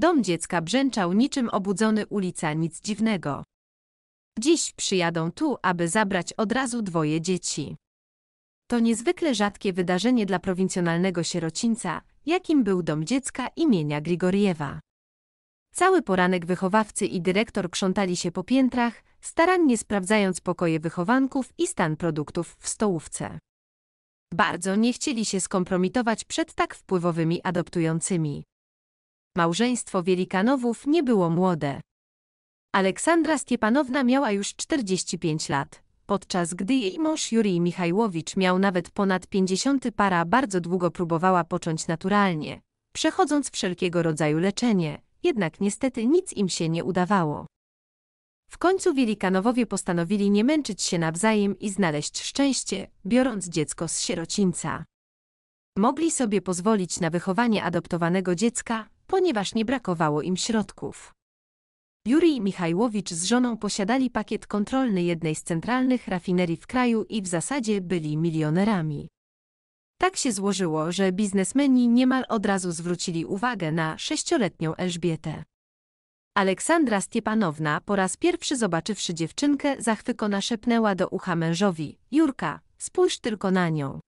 Dom dziecka brzęczał niczym obudzony ulica, nic dziwnego. Dziś przyjadą tu, aby zabrać od razu dwoje dzieci. To niezwykle rzadkie wydarzenie dla prowincjonalnego sierocińca, jakim był dom dziecka imienia Grigoriewa. Cały poranek wychowawcy i dyrektor krzątali się po piętrach, starannie sprawdzając pokoje wychowanków i stan produktów w stołówce. Bardzo nie chcieli się skompromitować przed tak wpływowymi adoptującymi. Małżeństwo Wielikanowów nie było młode. Aleksandra Stiepanowna miała już 45 lat, podczas gdy jej mąż Jurij Michajłowicz miał nawet ponad 50 para bardzo długo próbowała począć naturalnie, przechodząc wszelkiego rodzaju leczenie, jednak niestety nic im się nie udawało. W końcu Wielikanowowie postanowili nie męczyć się nawzajem i znaleźć szczęście, biorąc dziecko z sierocińca. Mogli sobie pozwolić na wychowanie adoptowanego dziecka, ponieważ nie brakowało im środków. Jurij Michajłowicz z żoną posiadali pakiet kontrolny jednej z centralnych rafinerii w kraju i w zasadzie byli milionerami. Tak się złożyło, że biznesmeni niemal od razu zwrócili uwagę na sześcioletnią Elżbietę. Aleksandra Stiepanowna po raz pierwszy zobaczywszy dziewczynkę zachwykona szepnęła do ucha mężowi – Jurka, spójrz tylko na nią.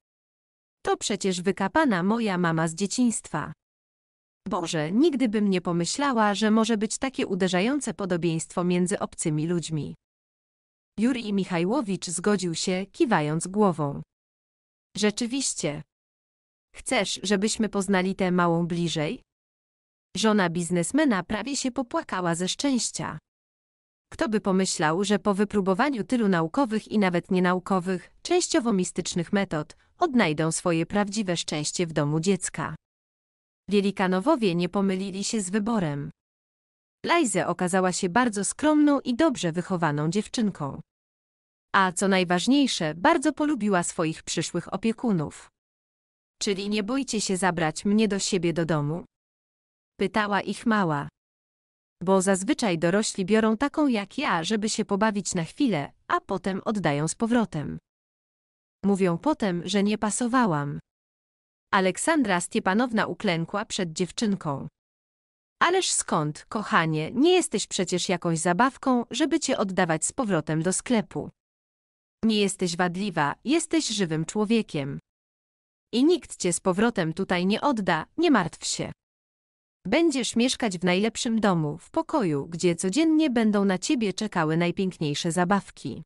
To przecież wykapana moja mama z dzieciństwa. Boże, nigdy bym nie pomyślała, że może być takie uderzające podobieństwo między obcymi ludźmi. Jurij Michajłowicz zgodził się, kiwając głową. Rzeczywiście. Chcesz, żebyśmy poznali tę małą bliżej? Żona biznesmena prawie się popłakała ze szczęścia. Kto by pomyślał, że po wypróbowaniu tylu naukowych i nawet nienaukowych, częściowo mistycznych metod, odnajdą swoje prawdziwe szczęście w domu dziecka? Wielikanowowie nie pomylili się z wyborem. Lajze okazała się bardzo skromną i dobrze wychowaną dziewczynką. A co najważniejsze, bardzo polubiła swoich przyszłych opiekunów. Czyli nie bójcie się zabrać mnie do siebie do domu? Pytała ich mała. Bo zazwyczaj dorośli biorą taką jak ja, żeby się pobawić na chwilę, a potem oddają z powrotem. Mówią potem, że nie pasowałam. Aleksandra Stiepanowna uklękła przed dziewczynką. Ależ skąd, kochanie, nie jesteś przecież jakąś zabawką, żeby cię oddawać z powrotem do sklepu. Nie jesteś wadliwa, jesteś żywym człowiekiem. I nikt cię z powrotem tutaj nie odda, nie martw się. Będziesz mieszkać w najlepszym domu, w pokoju, gdzie codziennie będą na ciebie czekały najpiękniejsze zabawki.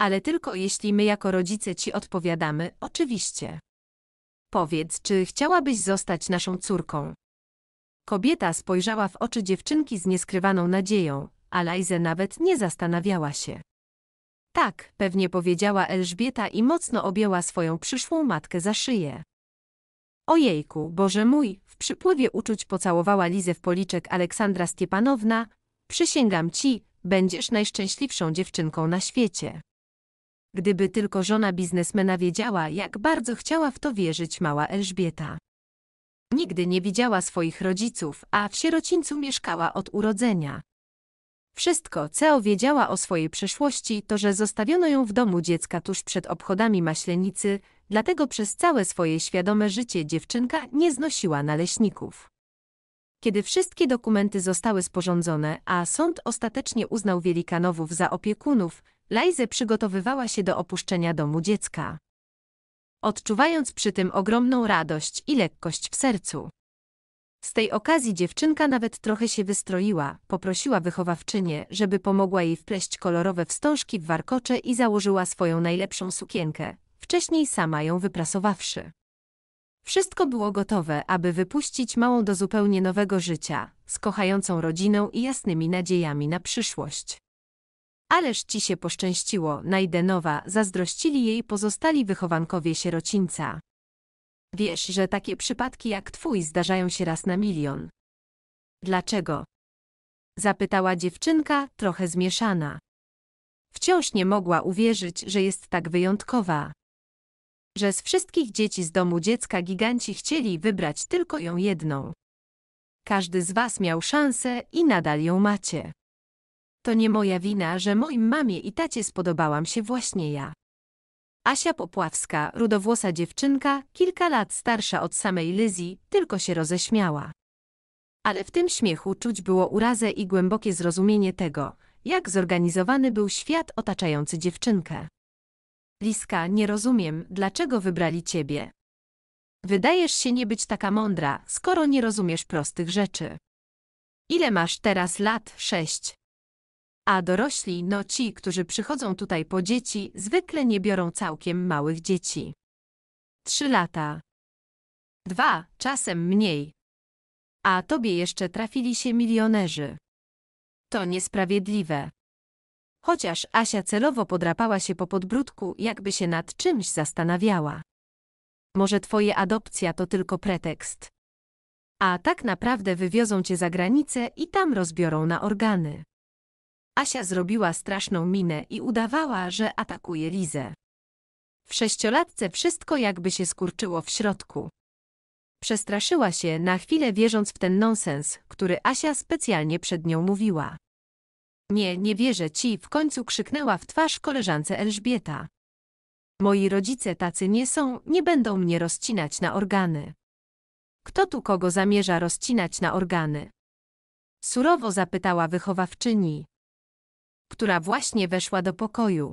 Ale tylko jeśli my jako rodzice ci odpowiadamy, oczywiście. Powiedz, czy chciałabyś zostać naszą córką? Kobieta spojrzała w oczy dziewczynki z nieskrywaną nadzieją, a Lajze nawet nie zastanawiała się. Tak, pewnie powiedziała Elżbieta i mocno objęła swoją przyszłą matkę za szyję. Ojejku, Boże mój, w przypływie uczuć pocałowała Lizę w policzek Aleksandra Stiepanowna. Przysięgam ci, będziesz najszczęśliwszą dziewczynką na świecie. Gdyby tylko żona biznesmena wiedziała, jak bardzo chciała w to wierzyć mała Elżbieta. Nigdy nie widziała swoich rodziców, a w sierocińcu mieszkała od urodzenia. Wszystko, co wiedziała o swojej przeszłości, to że zostawiono ją w domu dziecka tuż przed obchodami maślenicy, dlatego przez całe swoje świadome życie dziewczynka nie znosiła naleśników. Kiedy wszystkie dokumenty zostały sporządzone, a sąd ostatecznie uznał Wielikanowów za opiekunów, Lajze przygotowywała się do opuszczenia domu dziecka. Odczuwając przy tym ogromną radość i lekkość w sercu. Z tej okazji dziewczynka nawet trochę się wystroiła, poprosiła wychowawczynię, żeby pomogła jej wpleść kolorowe wstążki w warkocze i założyła swoją najlepszą sukienkę, wcześniej sama ją wyprasowawszy. Wszystko było gotowe, aby wypuścić małą do zupełnie nowego życia, z kochającą rodziną i jasnymi nadziejami na przyszłość. Ależ ci się poszczęściło, Najdenowa, zazdrościli jej pozostali wychowankowie sierocińca. Wiesz, że takie przypadki jak twój zdarzają się raz na milion. Dlaczego? Zapytała dziewczynka, trochę zmieszana. Wciąż nie mogła uwierzyć, że jest tak wyjątkowa. Że z wszystkich dzieci z domu dziecka giganci chcieli wybrać tylko ją jedną. Każdy z was miał szansę i nadal ją macie. To nie moja wina, że moim mamie i tacie spodobałam się właśnie ja. Asia Popławska, rudowłosa dziewczynka, kilka lat starsza od samej Lyzji, tylko się roześmiała. Ale w tym śmiechu czuć było urazę i głębokie zrozumienie tego, jak zorganizowany był świat otaczający dziewczynkę. Liska, nie rozumiem, dlaczego wybrali ciebie. Wydajesz się nie być taka mądra, skoro nie rozumiesz prostych rzeczy. Ile masz teraz lat? Sześć. A dorośli, no ci, którzy przychodzą tutaj po dzieci, zwykle nie biorą całkiem małych dzieci. Trzy lata. Dwa, czasem mniej. A tobie jeszcze trafili się milionerzy. To niesprawiedliwe. Chociaż Asia celowo podrapała się po podbródku, jakby się nad czymś zastanawiała. Może twoje adopcja to tylko pretekst. A tak naprawdę wywiozą cię za granicę i tam rozbiorą na organy. Asia zrobiła straszną minę i udawała, że atakuje Lizę. W sześciolatce wszystko jakby się skurczyło w środku. Przestraszyła się na chwilę wierząc w ten nonsens, który Asia specjalnie przed nią mówiła. Nie, nie wierzę ci, w końcu krzyknęła w twarz koleżance Elżbieta. Moi rodzice tacy nie są, nie będą mnie rozcinać na organy. Kto tu kogo zamierza rozcinać na organy? Surowo zapytała wychowawczyni która właśnie weszła do pokoju.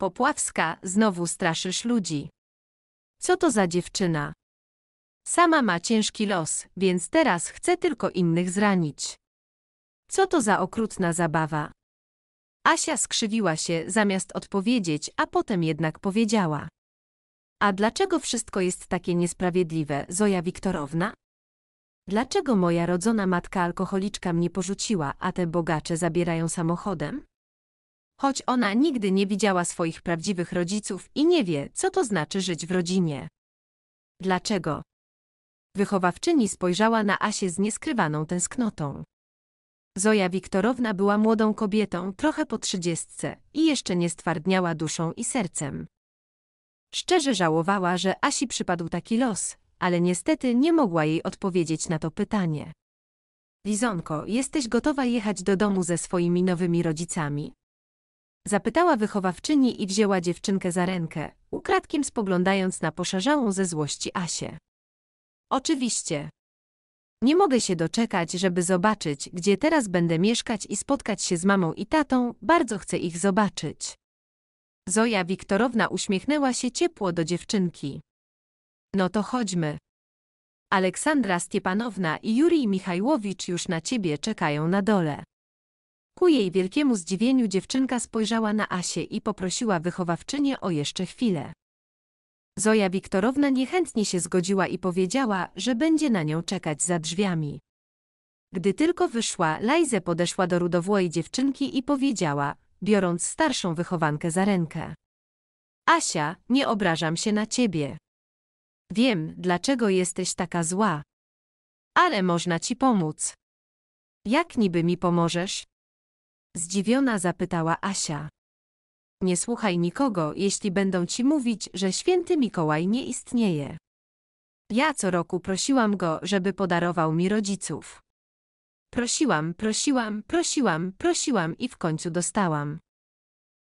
Popławska, znowu straszysz ludzi. Co to za dziewczyna? Sama ma ciężki los, więc teraz chce tylko innych zranić. Co to za okrutna zabawa? Asia skrzywiła się zamiast odpowiedzieć, a potem jednak powiedziała. A dlaczego wszystko jest takie niesprawiedliwe, Zoja Wiktorowna? Dlaczego moja rodzona matka alkoholiczka mnie porzuciła, a te bogacze zabierają samochodem? Choć ona nigdy nie widziała swoich prawdziwych rodziców i nie wie, co to znaczy żyć w rodzinie. Dlaczego? Wychowawczyni spojrzała na Asię z nieskrywaną tęsknotą. Zoja Wiktorowna była młodą kobietą, trochę po trzydziestce i jeszcze nie stwardniała duszą i sercem. Szczerze żałowała, że Asi przypadł taki los, ale niestety nie mogła jej odpowiedzieć na to pytanie. Lizonko, jesteś gotowa jechać do domu ze swoimi nowymi rodzicami? Zapytała wychowawczyni i wzięła dziewczynkę za rękę, ukradkiem spoglądając na poszarzałą ze złości Asię. Oczywiście. Nie mogę się doczekać, żeby zobaczyć, gdzie teraz będę mieszkać i spotkać się z mamą i tatą, bardzo chcę ich zobaczyć. Zoja Wiktorowna uśmiechnęła się ciepło do dziewczynki. No to chodźmy. Aleksandra Stiepanowna i Jurij Michajłowicz już na ciebie czekają na dole. Ku jej wielkiemu zdziwieniu dziewczynka spojrzała na Asię i poprosiła wychowawczynię o jeszcze chwilę. Zoja Wiktorowna niechętnie się zgodziła i powiedziała, że będzie na nią czekać za drzwiami. Gdy tylko wyszła, Lajze podeszła do rudowłej dziewczynki i powiedziała, biorąc starszą wychowankę za rękę. Asia, nie obrażam się na ciebie. Wiem, dlaczego jesteś taka zła. Ale można ci pomóc. Jak niby mi pomożesz? Zdziwiona zapytała Asia. Nie słuchaj nikogo, jeśli będą ci mówić, że święty Mikołaj nie istnieje. Ja co roku prosiłam go, żeby podarował mi rodziców. Prosiłam, prosiłam, prosiłam, prosiłam i w końcu dostałam.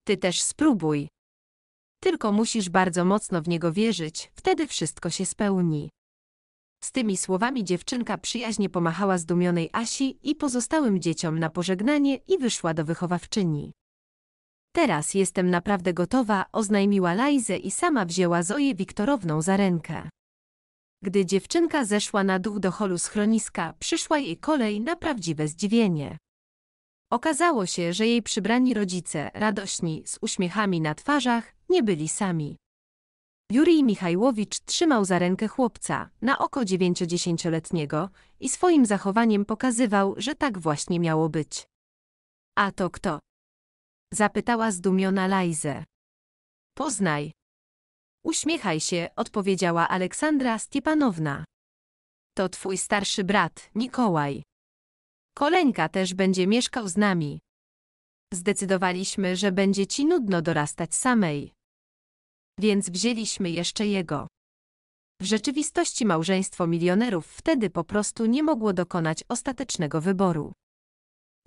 Ty też spróbuj. Tylko musisz bardzo mocno w niego wierzyć, wtedy wszystko się spełni. Z tymi słowami dziewczynka przyjaźnie pomachała zdumionej Asi i pozostałym dzieciom na pożegnanie i wyszła do wychowawczyni. Teraz jestem naprawdę gotowa, oznajmiła Lajzę i sama wzięła Zoję Wiktorowną za rękę. Gdy dziewczynka zeszła na dół do holu schroniska, przyszła jej kolej na prawdziwe zdziwienie. Okazało się, że jej przybrani rodzice, radośni, z uśmiechami na twarzach, nie byli sami. Jurij Michajłowicz trzymał za rękę chłopca, na oko dziewięciodziesięcioletniego, i swoim zachowaniem pokazywał, że tak właśnie miało być. A to kto? Zapytała zdumiona Lajzę. Poznaj. Uśmiechaj się, odpowiedziała Aleksandra Stiepanowna. To twój starszy brat, Nikołaj. Koleńka też będzie mieszkał z nami. Zdecydowaliśmy, że będzie ci nudno dorastać samej. Więc wzięliśmy jeszcze jego. W rzeczywistości małżeństwo milionerów wtedy po prostu nie mogło dokonać ostatecznego wyboru.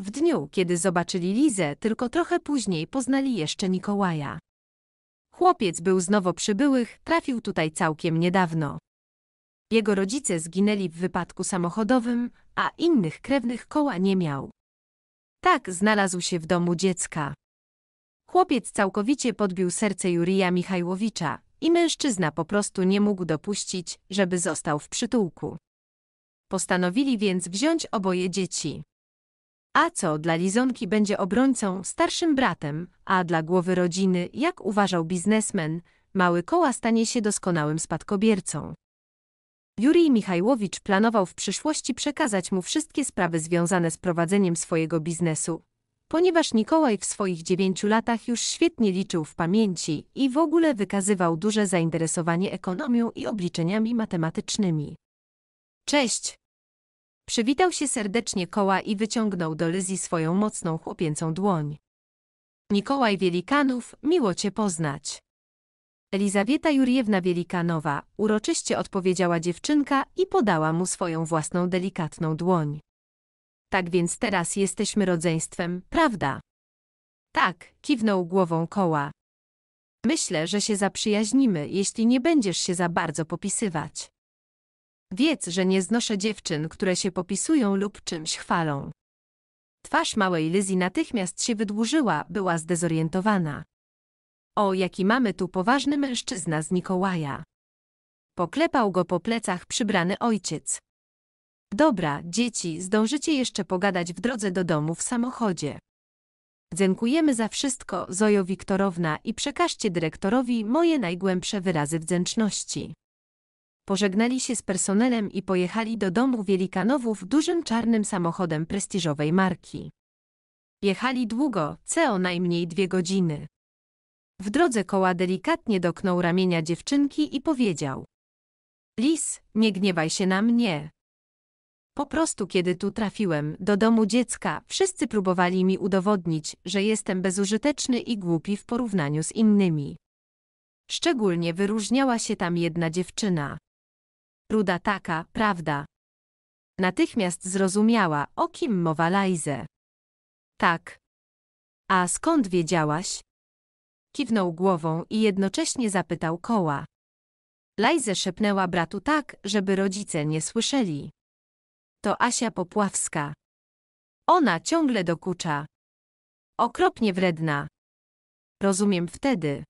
W dniu, kiedy zobaczyli Lizę, tylko trochę później poznali jeszcze Nikołaja. Chłopiec był z nowo przybyłych, trafił tutaj całkiem niedawno. Jego rodzice zginęli w wypadku samochodowym, a innych krewnych koła nie miał. Tak znalazł się w domu dziecka. Chłopiec całkowicie podbił serce Jurija Michajłowicza i mężczyzna po prostu nie mógł dopuścić, żeby został w przytułku. Postanowili więc wziąć oboje dzieci. A co dla Lizonki będzie obrońcą, starszym bratem, a dla głowy rodziny, jak uważał biznesmen, mały koła stanie się doskonałym spadkobiercą. Jurij Michajłowicz planował w przyszłości przekazać mu wszystkie sprawy związane z prowadzeniem swojego biznesu. Ponieważ Nikołaj w swoich dziewięciu latach już świetnie liczył w pamięci i w ogóle wykazywał duże zainteresowanie ekonomią i obliczeniami matematycznymi. Cześć! Przywitał się serdecznie koła i wyciągnął do Lizji swoją mocną chłopięcą dłoń. Mikołaj Wielikanów, miło Cię poznać. Elizaweta Jurjewna Wielikanowa, uroczyście odpowiedziała dziewczynka i podała mu swoją własną delikatną dłoń. Tak więc teraz jesteśmy rodzeństwem, prawda? Tak, kiwnął głową koła. Myślę, że się zaprzyjaźnimy, jeśli nie będziesz się za bardzo popisywać. Wiedz, że nie znoszę dziewczyn, które się popisują lub czymś chwalą. Twarz małej Lizy natychmiast się wydłużyła, była zdezorientowana. O, jaki mamy tu poważny mężczyzna z Nikołaja. Poklepał go po plecach przybrany ojciec. Dobra, dzieci, zdążycie jeszcze pogadać w drodze do domu w samochodzie. Dziękujemy za wszystko, Zojo Wiktorowna, i przekażcie dyrektorowi moje najgłębsze wyrazy wdzięczności. Pożegnali się z personelem i pojechali do domu Wielikanowów dużym czarnym samochodem prestiżowej marki. Jechali długo, co najmniej dwie godziny. W drodze koła delikatnie doknął ramienia dziewczynki i powiedział. Lis, nie gniewaj się na mnie. Po prostu kiedy tu trafiłem, do domu dziecka, wszyscy próbowali mi udowodnić, że jestem bezużyteczny i głupi w porównaniu z innymi. Szczególnie wyróżniała się tam jedna dziewczyna. Ruda taka, prawda. Natychmiast zrozumiała, o kim mowa Lajze. Tak. A skąd wiedziałaś? kiwnął głową i jednocześnie zapytał koła. Lajze szepnęła bratu tak, żeby rodzice nie słyszeli. To Asia Popławska. Ona ciągle dokucza. Okropnie wredna. Rozumiem wtedy.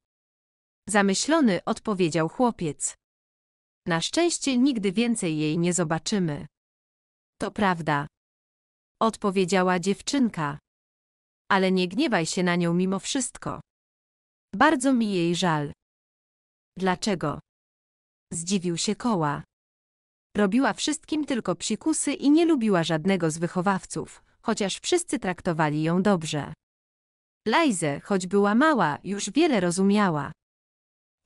Zamyślony odpowiedział chłopiec. Na szczęście nigdy więcej jej nie zobaczymy. To prawda. Odpowiedziała dziewczynka. Ale nie gniewaj się na nią mimo wszystko. Bardzo mi jej żal. Dlaczego? Zdziwił się koła. Robiła wszystkim tylko psikusy i nie lubiła żadnego z wychowawców, chociaż wszyscy traktowali ją dobrze. Lajze, choć była mała, już wiele rozumiała.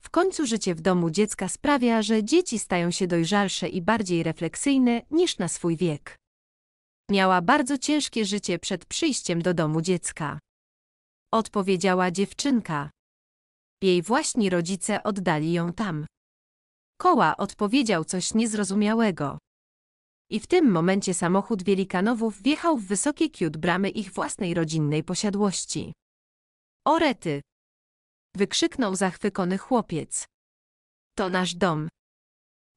W końcu życie w domu dziecka sprawia, że dzieci stają się dojrzalsze i bardziej refleksyjne niż na swój wiek. Miała bardzo ciężkie życie przed przyjściem do domu dziecka. Odpowiedziała dziewczynka. Jej właśnie rodzice oddali ją tam. Koła odpowiedział coś niezrozumiałego. I w tym momencie samochód Wielikanowów wjechał w wysokie kiut bramy ich własnej rodzinnej posiadłości. Orety! Wykrzyknął zachwykony chłopiec. To nasz dom.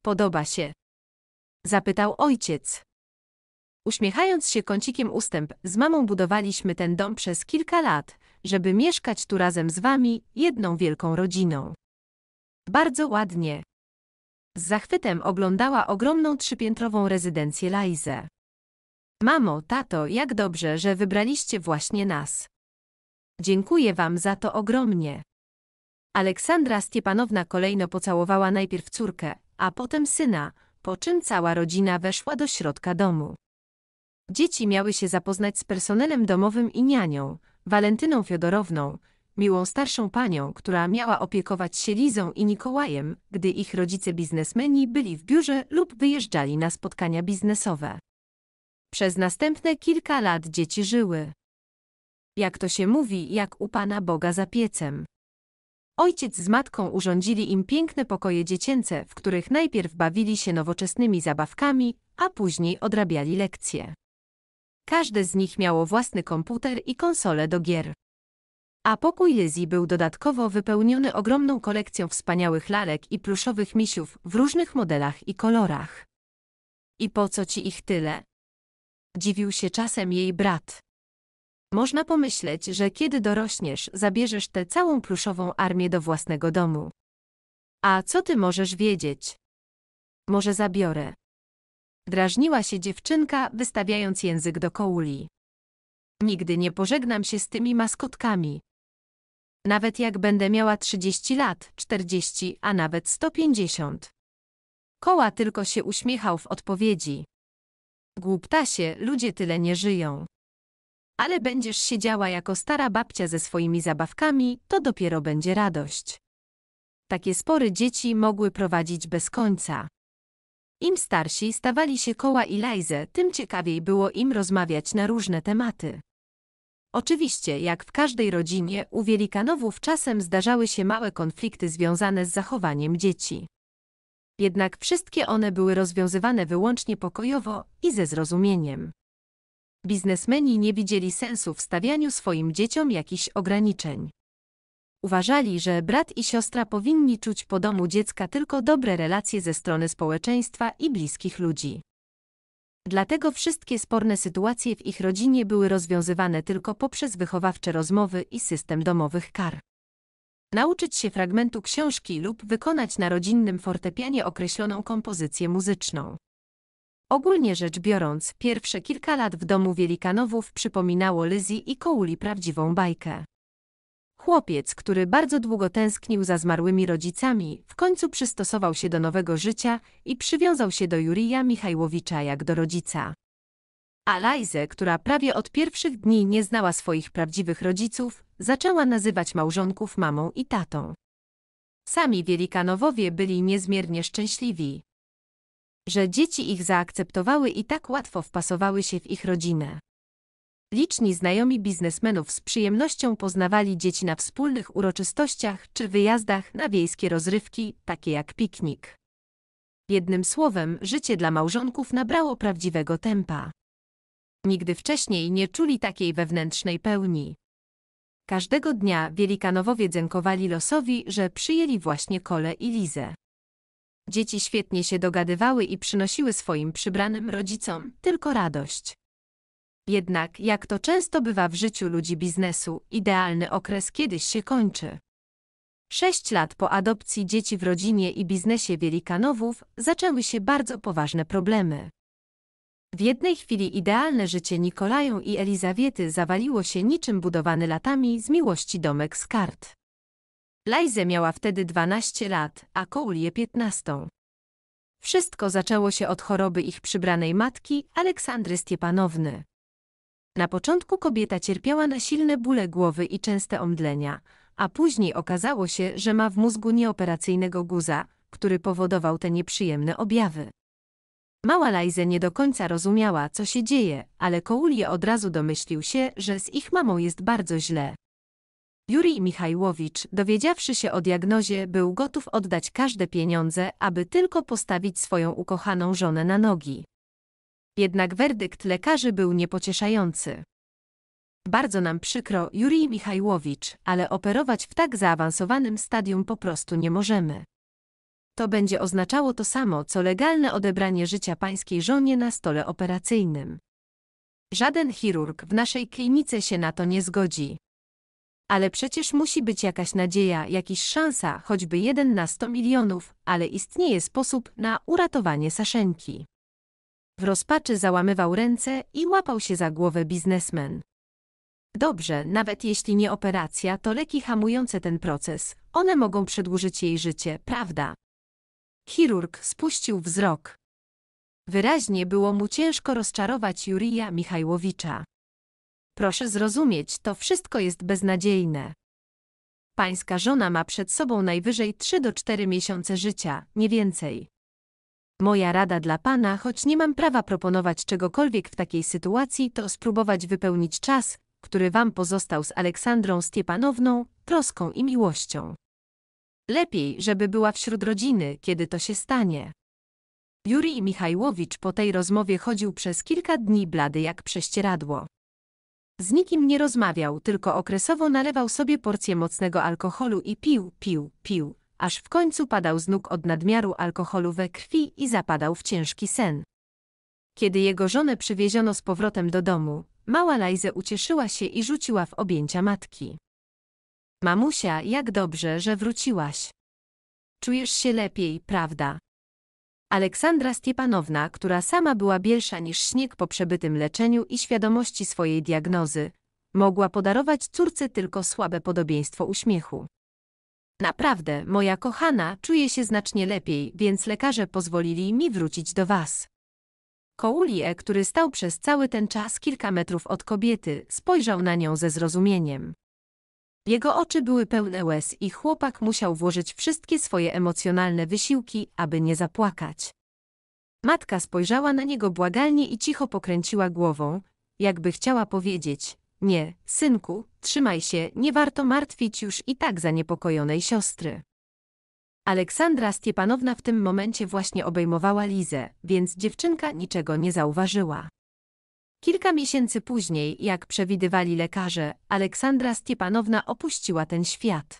Podoba się. Zapytał ojciec. Uśmiechając się kącikiem ustęp, z mamą budowaliśmy ten dom przez kilka lat, żeby mieszkać tu razem z wami, jedną wielką rodziną. Bardzo ładnie. Z zachwytem oglądała ogromną trzypiętrową rezydencję Lajzę. Mamo, tato, jak dobrze, że wybraliście właśnie nas. Dziękuję wam za to ogromnie. Aleksandra Stiepanowna kolejno pocałowała najpierw córkę, a potem syna, po czym cała rodzina weszła do środka domu. Dzieci miały się zapoznać z personelem domowym i nianią, Walentyną Fiodorowną, miłą starszą panią, która miała opiekować się Lizą i Nikołajem, gdy ich rodzice biznesmeni byli w biurze lub wyjeżdżali na spotkania biznesowe. Przez następne kilka lat dzieci żyły. Jak to się mówi, jak u Pana Boga za piecem. Ojciec z matką urządzili im piękne pokoje dziecięce, w których najpierw bawili się nowoczesnymi zabawkami, a później odrabiali lekcje. Każde z nich miało własny komputer i konsolę do gier. A pokój Lizzie był dodatkowo wypełniony ogromną kolekcją wspaniałych lalek i pluszowych misiów w różnych modelach i kolorach. I po co ci ich tyle? Dziwił się czasem jej brat. Można pomyśleć, że kiedy dorośniesz, zabierzesz tę całą pluszową armię do własnego domu. A co ty możesz wiedzieć? Może zabiorę. Drażniła się dziewczynka, wystawiając język do Kouli. Nigdy nie pożegnam się z tymi maskotkami. Nawet jak będę miała 30 lat, 40, a nawet 150. Koła tylko się uśmiechał w odpowiedzi. Głuptasie, ludzie tyle nie żyją. Ale będziesz siedziała jako stara babcia ze swoimi zabawkami, to dopiero będzie radość. Takie spory dzieci mogły prowadzić bez końca. Im starsi stawali się koła i lajze, tym ciekawiej było im rozmawiać na różne tematy. Oczywiście, jak w każdej rodzinie, u wielikanowów czasem zdarzały się małe konflikty związane z zachowaniem dzieci. Jednak wszystkie one były rozwiązywane wyłącznie pokojowo i ze zrozumieniem. Biznesmeni nie widzieli sensu w stawianiu swoim dzieciom jakichś ograniczeń. Uważali, że brat i siostra powinni czuć po domu dziecka tylko dobre relacje ze strony społeczeństwa i bliskich ludzi. Dlatego wszystkie sporne sytuacje w ich rodzinie były rozwiązywane tylko poprzez wychowawcze rozmowy i system domowych kar. Nauczyć się fragmentu książki lub wykonać na rodzinnym fortepianie określoną kompozycję muzyczną. Ogólnie rzecz biorąc, pierwsze kilka lat w domu Wielikanowów przypominało Lizzie i Kouli prawdziwą bajkę. Chłopiec, który bardzo długo tęsknił za zmarłymi rodzicami, w końcu przystosował się do nowego życia i przywiązał się do Jurija Michajłowicza jak do rodzica. A która prawie od pierwszych dni nie znała swoich prawdziwych rodziców, zaczęła nazywać małżonków mamą i tatą. Sami Wielikanowowie byli niezmiernie szczęśliwi, że dzieci ich zaakceptowały i tak łatwo wpasowały się w ich rodzinę. Liczni znajomi biznesmenów z przyjemnością poznawali dzieci na wspólnych uroczystościach czy wyjazdach na wiejskie rozrywki, takie jak piknik. Jednym słowem, życie dla małżonków nabrało prawdziwego tempa. Nigdy wcześniej nie czuli takiej wewnętrznej pełni. Każdego dnia Wielikanowowie dziękowali losowi, że przyjęli właśnie Kole i Lizę. Dzieci świetnie się dogadywały i przynosiły swoim przybranym rodzicom tylko radość. Jednak, jak to często bywa w życiu ludzi biznesu, idealny okres kiedyś się kończy. Sześć lat po adopcji dzieci w rodzinie i biznesie Wielikanowów zaczęły się bardzo poważne problemy. W jednej chwili idealne życie Nikolają i Elizawiety zawaliło się niczym budowany latami z miłości domek z kart. Lajze miała wtedy 12 lat, a Koulię 15. Wszystko zaczęło się od choroby ich przybranej matki, Aleksandry Stiepanowny. Na początku kobieta cierpiała na silne bóle głowy i częste omdlenia, a później okazało się, że ma w mózgu nieoperacyjnego guza, który powodował te nieprzyjemne objawy. Mała Lajze nie do końca rozumiała, co się dzieje, ale Koulie od razu domyślił się, że z ich mamą jest bardzo źle. Jurij Michajłowicz, dowiedziawszy się o diagnozie, był gotów oddać każde pieniądze, aby tylko postawić swoją ukochaną żonę na nogi. Jednak werdykt lekarzy był niepocieszający. Bardzo nam przykro, Juri Michajłowicz, ale operować w tak zaawansowanym stadium po prostu nie możemy. To będzie oznaczało to samo, co legalne odebranie życia pańskiej żonie na stole operacyjnym. Żaden chirurg w naszej klinice się na to nie zgodzi. Ale przecież musi być jakaś nadzieja, jakaś szansa, choćby jeden na sto milionów, ale istnieje sposób na uratowanie Saszenki. W rozpaczy załamywał ręce i łapał się za głowę biznesmen. Dobrze, nawet jeśli nie operacja, to leki hamujące ten proces. One mogą przedłużyć jej życie, prawda? Chirurg spuścił wzrok. Wyraźnie było mu ciężko rozczarować Jurija Michajłowicza. Proszę zrozumieć, to wszystko jest beznadziejne. Pańska żona ma przed sobą najwyżej 3 do 4 miesiące życia, nie więcej. Moja rada dla pana, choć nie mam prawa proponować czegokolwiek w takiej sytuacji, to spróbować wypełnić czas, który wam pozostał z Aleksandrą Stiepanowną, troską i miłością. Lepiej, żeby była wśród rodziny, kiedy to się stanie. Juri Michajłowicz po tej rozmowie chodził przez kilka dni blady jak prześcieradło. Z nikim nie rozmawiał, tylko okresowo nalewał sobie porcję mocnego alkoholu i pił, pił, pił, aż w końcu padał z nóg od nadmiaru alkoholu we krwi i zapadał w ciężki sen. Kiedy jego żonę przywieziono z powrotem do domu, mała Lajze ucieszyła się i rzuciła w objęcia matki. Mamusia, jak dobrze, że wróciłaś. Czujesz się lepiej, prawda? Aleksandra Stiepanowna, która sama była bielsza niż śnieg po przebytym leczeniu i świadomości swojej diagnozy, mogła podarować córce tylko słabe podobieństwo uśmiechu. Naprawdę, moja kochana, czuję się znacznie lepiej, więc lekarze pozwolili mi wrócić do was. Koulie, który stał przez cały ten czas kilka metrów od kobiety, spojrzał na nią ze zrozumieniem. Jego oczy były pełne łez i chłopak musiał włożyć wszystkie swoje emocjonalne wysiłki, aby nie zapłakać. Matka spojrzała na niego błagalnie i cicho pokręciła głową, jakby chciała powiedzieć, nie, synku, trzymaj się, nie warto martwić już i tak zaniepokojonej siostry. Aleksandra Stiepanowna w tym momencie właśnie obejmowała Lizę, więc dziewczynka niczego nie zauważyła. Kilka miesięcy później, jak przewidywali lekarze, Aleksandra Stiepanowna opuściła ten świat.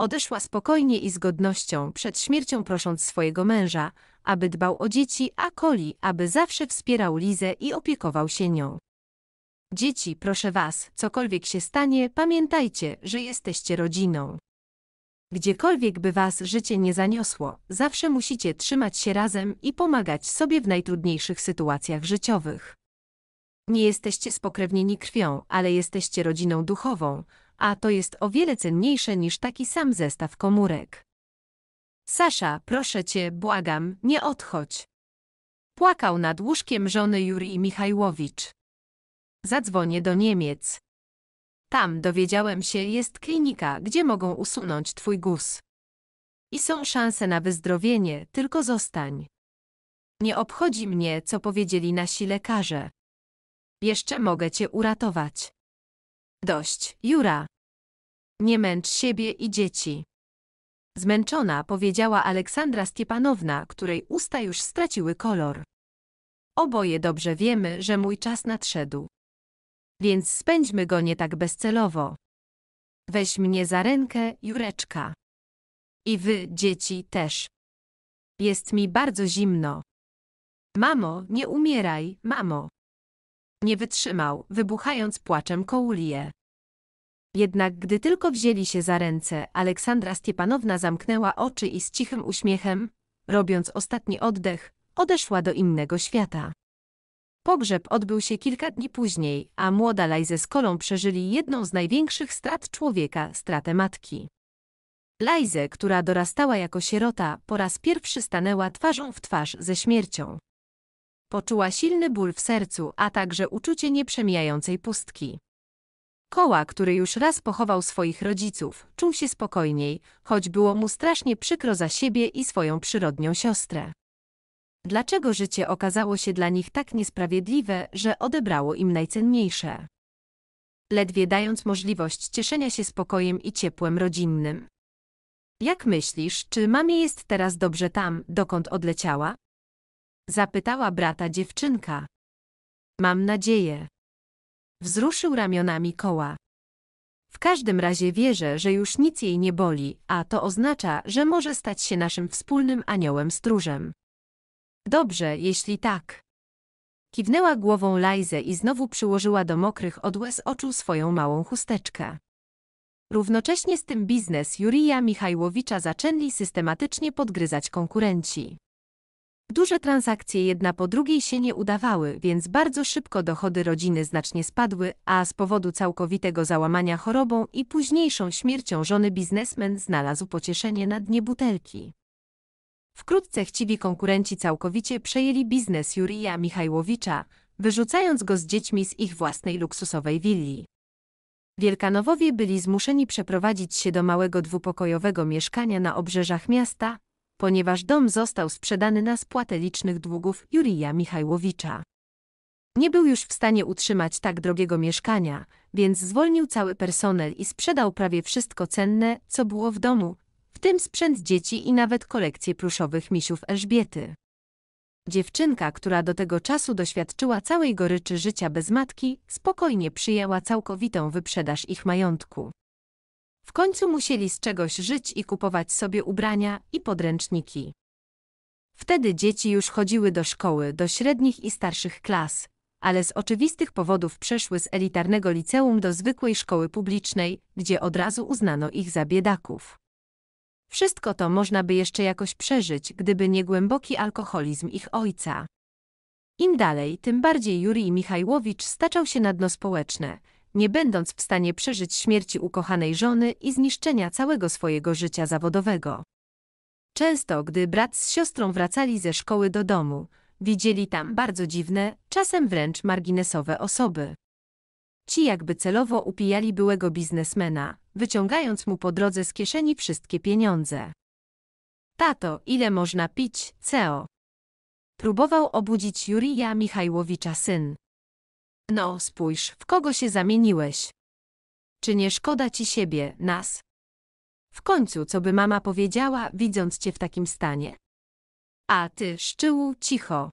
Odeszła spokojnie i z godnością, przed śmiercią prosząc swojego męża, aby dbał o dzieci, a Koli, aby zawsze wspierał Lizę i opiekował się nią. Dzieci, proszę was, cokolwiek się stanie, pamiętajcie, że jesteście rodziną. Gdziekolwiek by was życie nie zaniosło, zawsze musicie trzymać się razem i pomagać sobie w najtrudniejszych sytuacjach życiowych. Nie jesteście spokrewnieni krwią, ale jesteście rodziną duchową, a to jest o wiele cenniejsze niż taki sam zestaw komórek. Sasza, proszę cię, błagam, nie odchodź. Płakał nad łóżkiem żony Jurii Michajłowicz. Zadzwonię do Niemiec. Tam, dowiedziałem się, jest klinika, gdzie mogą usunąć twój guz. I są szanse na wyzdrowienie, tylko zostań. Nie obchodzi mnie, co powiedzieli nasi lekarze. Jeszcze mogę cię uratować. Dość, Jura. Nie męcz siebie i dzieci. Zmęczona powiedziała Aleksandra Stiepanowna, której usta już straciły kolor. Oboje dobrze wiemy, że mój czas nadszedł więc spędźmy go nie tak bezcelowo. Weź mnie za rękę, Jureczka. I wy, dzieci, też. Jest mi bardzo zimno. Mamo, nie umieraj, mamo. Nie wytrzymał, wybuchając płaczem kołulie. Jednak gdy tylko wzięli się za ręce, Aleksandra Stiepanowna zamknęła oczy i z cichym uśmiechem, robiąc ostatni oddech, odeszła do innego świata. Pogrzeb odbył się kilka dni później, a młoda Lajze z Kolą przeżyli jedną z największych strat człowieka, stratę matki. Lajze, która dorastała jako sierota, po raz pierwszy stanęła twarzą w twarz ze śmiercią. Poczuła silny ból w sercu, a także uczucie nieprzemijającej pustki. Koła, który już raz pochował swoich rodziców, czuł się spokojniej, choć było mu strasznie przykro za siebie i swoją przyrodnią siostrę. Dlaczego życie okazało się dla nich tak niesprawiedliwe, że odebrało im najcenniejsze? Ledwie dając możliwość cieszenia się spokojem i ciepłem rodzinnym. Jak myślisz, czy mamie jest teraz dobrze tam, dokąd odleciała? Zapytała brata dziewczynka. Mam nadzieję. Wzruszył ramionami koła. W każdym razie wierzę, że już nic jej nie boli, a to oznacza, że może stać się naszym wspólnym aniołem stróżem. Dobrze, jeśli tak. Kiwnęła głową Lajzę i znowu przyłożyła do mokrych od łez oczu swoją małą chusteczkę. Równocześnie z tym biznes Jurija Michajłowicza zaczęli systematycznie podgryzać konkurenci. Duże transakcje jedna po drugiej się nie udawały, więc bardzo szybko dochody rodziny znacznie spadły, a z powodu całkowitego załamania chorobą i późniejszą śmiercią żony biznesmen znalazł pocieszenie na dnie butelki. Wkrótce chciwi konkurenci całkowicie przejęli biznes Jurija Michajłowicza, wyrzucając go z dziećmi z ich własnej luksusowej willi. Wielkanowowie byli zmuszeni przeprowadzić się do małego dwupokojowego mieszkania na obrzeżach miasta, ponieważ dom został sprzedany na spłatę licznych długów Jurija Michajłowicza. Nie był już w stanie utrzymać tak drogiego mieszkania, więc zwolnił cały personel i sprzedał prawie wszystko cenne, co było w domu, w tym sprzęt dzieci i nawet kolekcję pluszowych misiów Elżbiety. Dziewczynka, która do tego czasu doświadczyła całej goryczy życia bez matki, spokojnie przyjęła całkowitą wyprzedaż ich majątku. W końcu musieli z czegoś żyć i kupować sobie ubrania i podręczniki. Wtedy dzieci już chodziły do szkoły, do średnich i starszych klas, ale z oczywistych powodów przeszły z elitarnego liceum do zwykłej szkoły publicznej, gdzie od razu uznano ich za biedaków. Wszystko to można by jeszcze jakoś przeżyć, gdyby nie głęboki alkoholizm ich ojca. Im dalej, tym bardziej Jurij Michajłowicz staczał się na dno społeczne, nie będąc w stanie przeżyć śmierci ukochanej żony i zniszczenia całego swojego życia zawodowego. Często, gdy brat z siostrą wracali ze szkoły do domu, widzieli tam bardzo dziwne, czasem wręcz marginesowe osoby. Ci jakby celowo upijali byłego biznesmena, wyciągając mu po drodze z kieszeni wszystkie pieniądze. Tato, ile można pić, CEO? Próbował obudzić Jurija Michajłowicza syn. No, spójrz, w kogo się zamieniłeś? Czy nie szkoda ci siebie, nas? W końcu, co by mama powiedziała, widząc cię w takim stanie? A ty, szczyłu, cicho.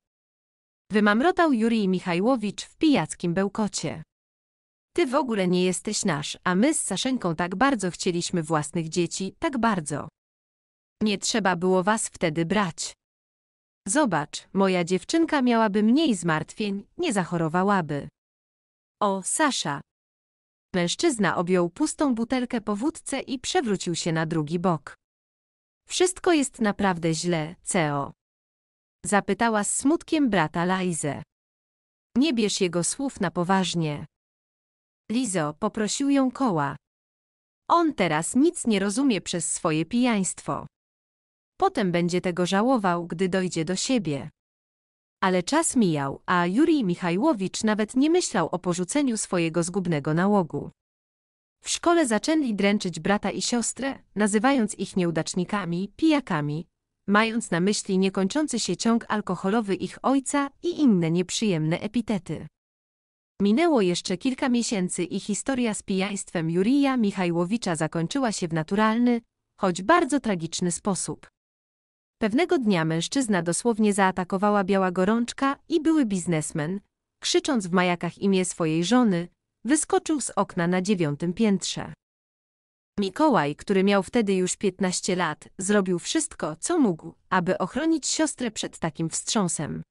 Wymamrotał Jurij Michajłowicz w pijackim bełkocie. Ty w ogóle nie jesteś nasz, a my z Saszenką tak bardzo chcieliśmy własnych dzieci, tak bardzo. Nie trzeba było was wtedy brać. Zobacz, moja dziewczynka miałaby mniej zmartwień, nie zachorowałaby. O, Sasza! Mężczyzna objął pustą butelkę po wódce i przewrócił się na drugi bok. Wszystko jest naprawdę źle, Ceo. Zapytała z smutkiem brata Lajze. Nie bierz jego słów na poważnie. Lizo poprosił ją koła. On teraz nic nie rozumie przez swoje pijaństwo. Potem będzie tego żałował, gdy dojdzie do siebie. Ale czas mijał, a Jurij Michajłowicz nawet nie myślał o porzuceniu swojego zgubnego nałogu. W szkole zaczęli dręczyć brata i siostrę, nazywając ich nieudacznikami, pijakami, mając na myśli niekończący się ciąg alkoholowy ich ojca i inne nieprzyjemne epitety. Minęło jeszcze kilka miesięcy i historia z pijaństwem Jurija Michajłowicza zakończyła się w naturalny, choć bardzo tragiczny sposób. Pewnego dnia mężczyzna dosłownie zaatakowała biała gorączka i były biznesmen, krzycząc w majakach imię swojej żony, wyskoczył z okna na dziewiątym piętrze. Mikołaj, który miał wtedy już 15 lat, zrobił wszystko, co mógł, aby ochronić siostrę przed takim wstrząsem.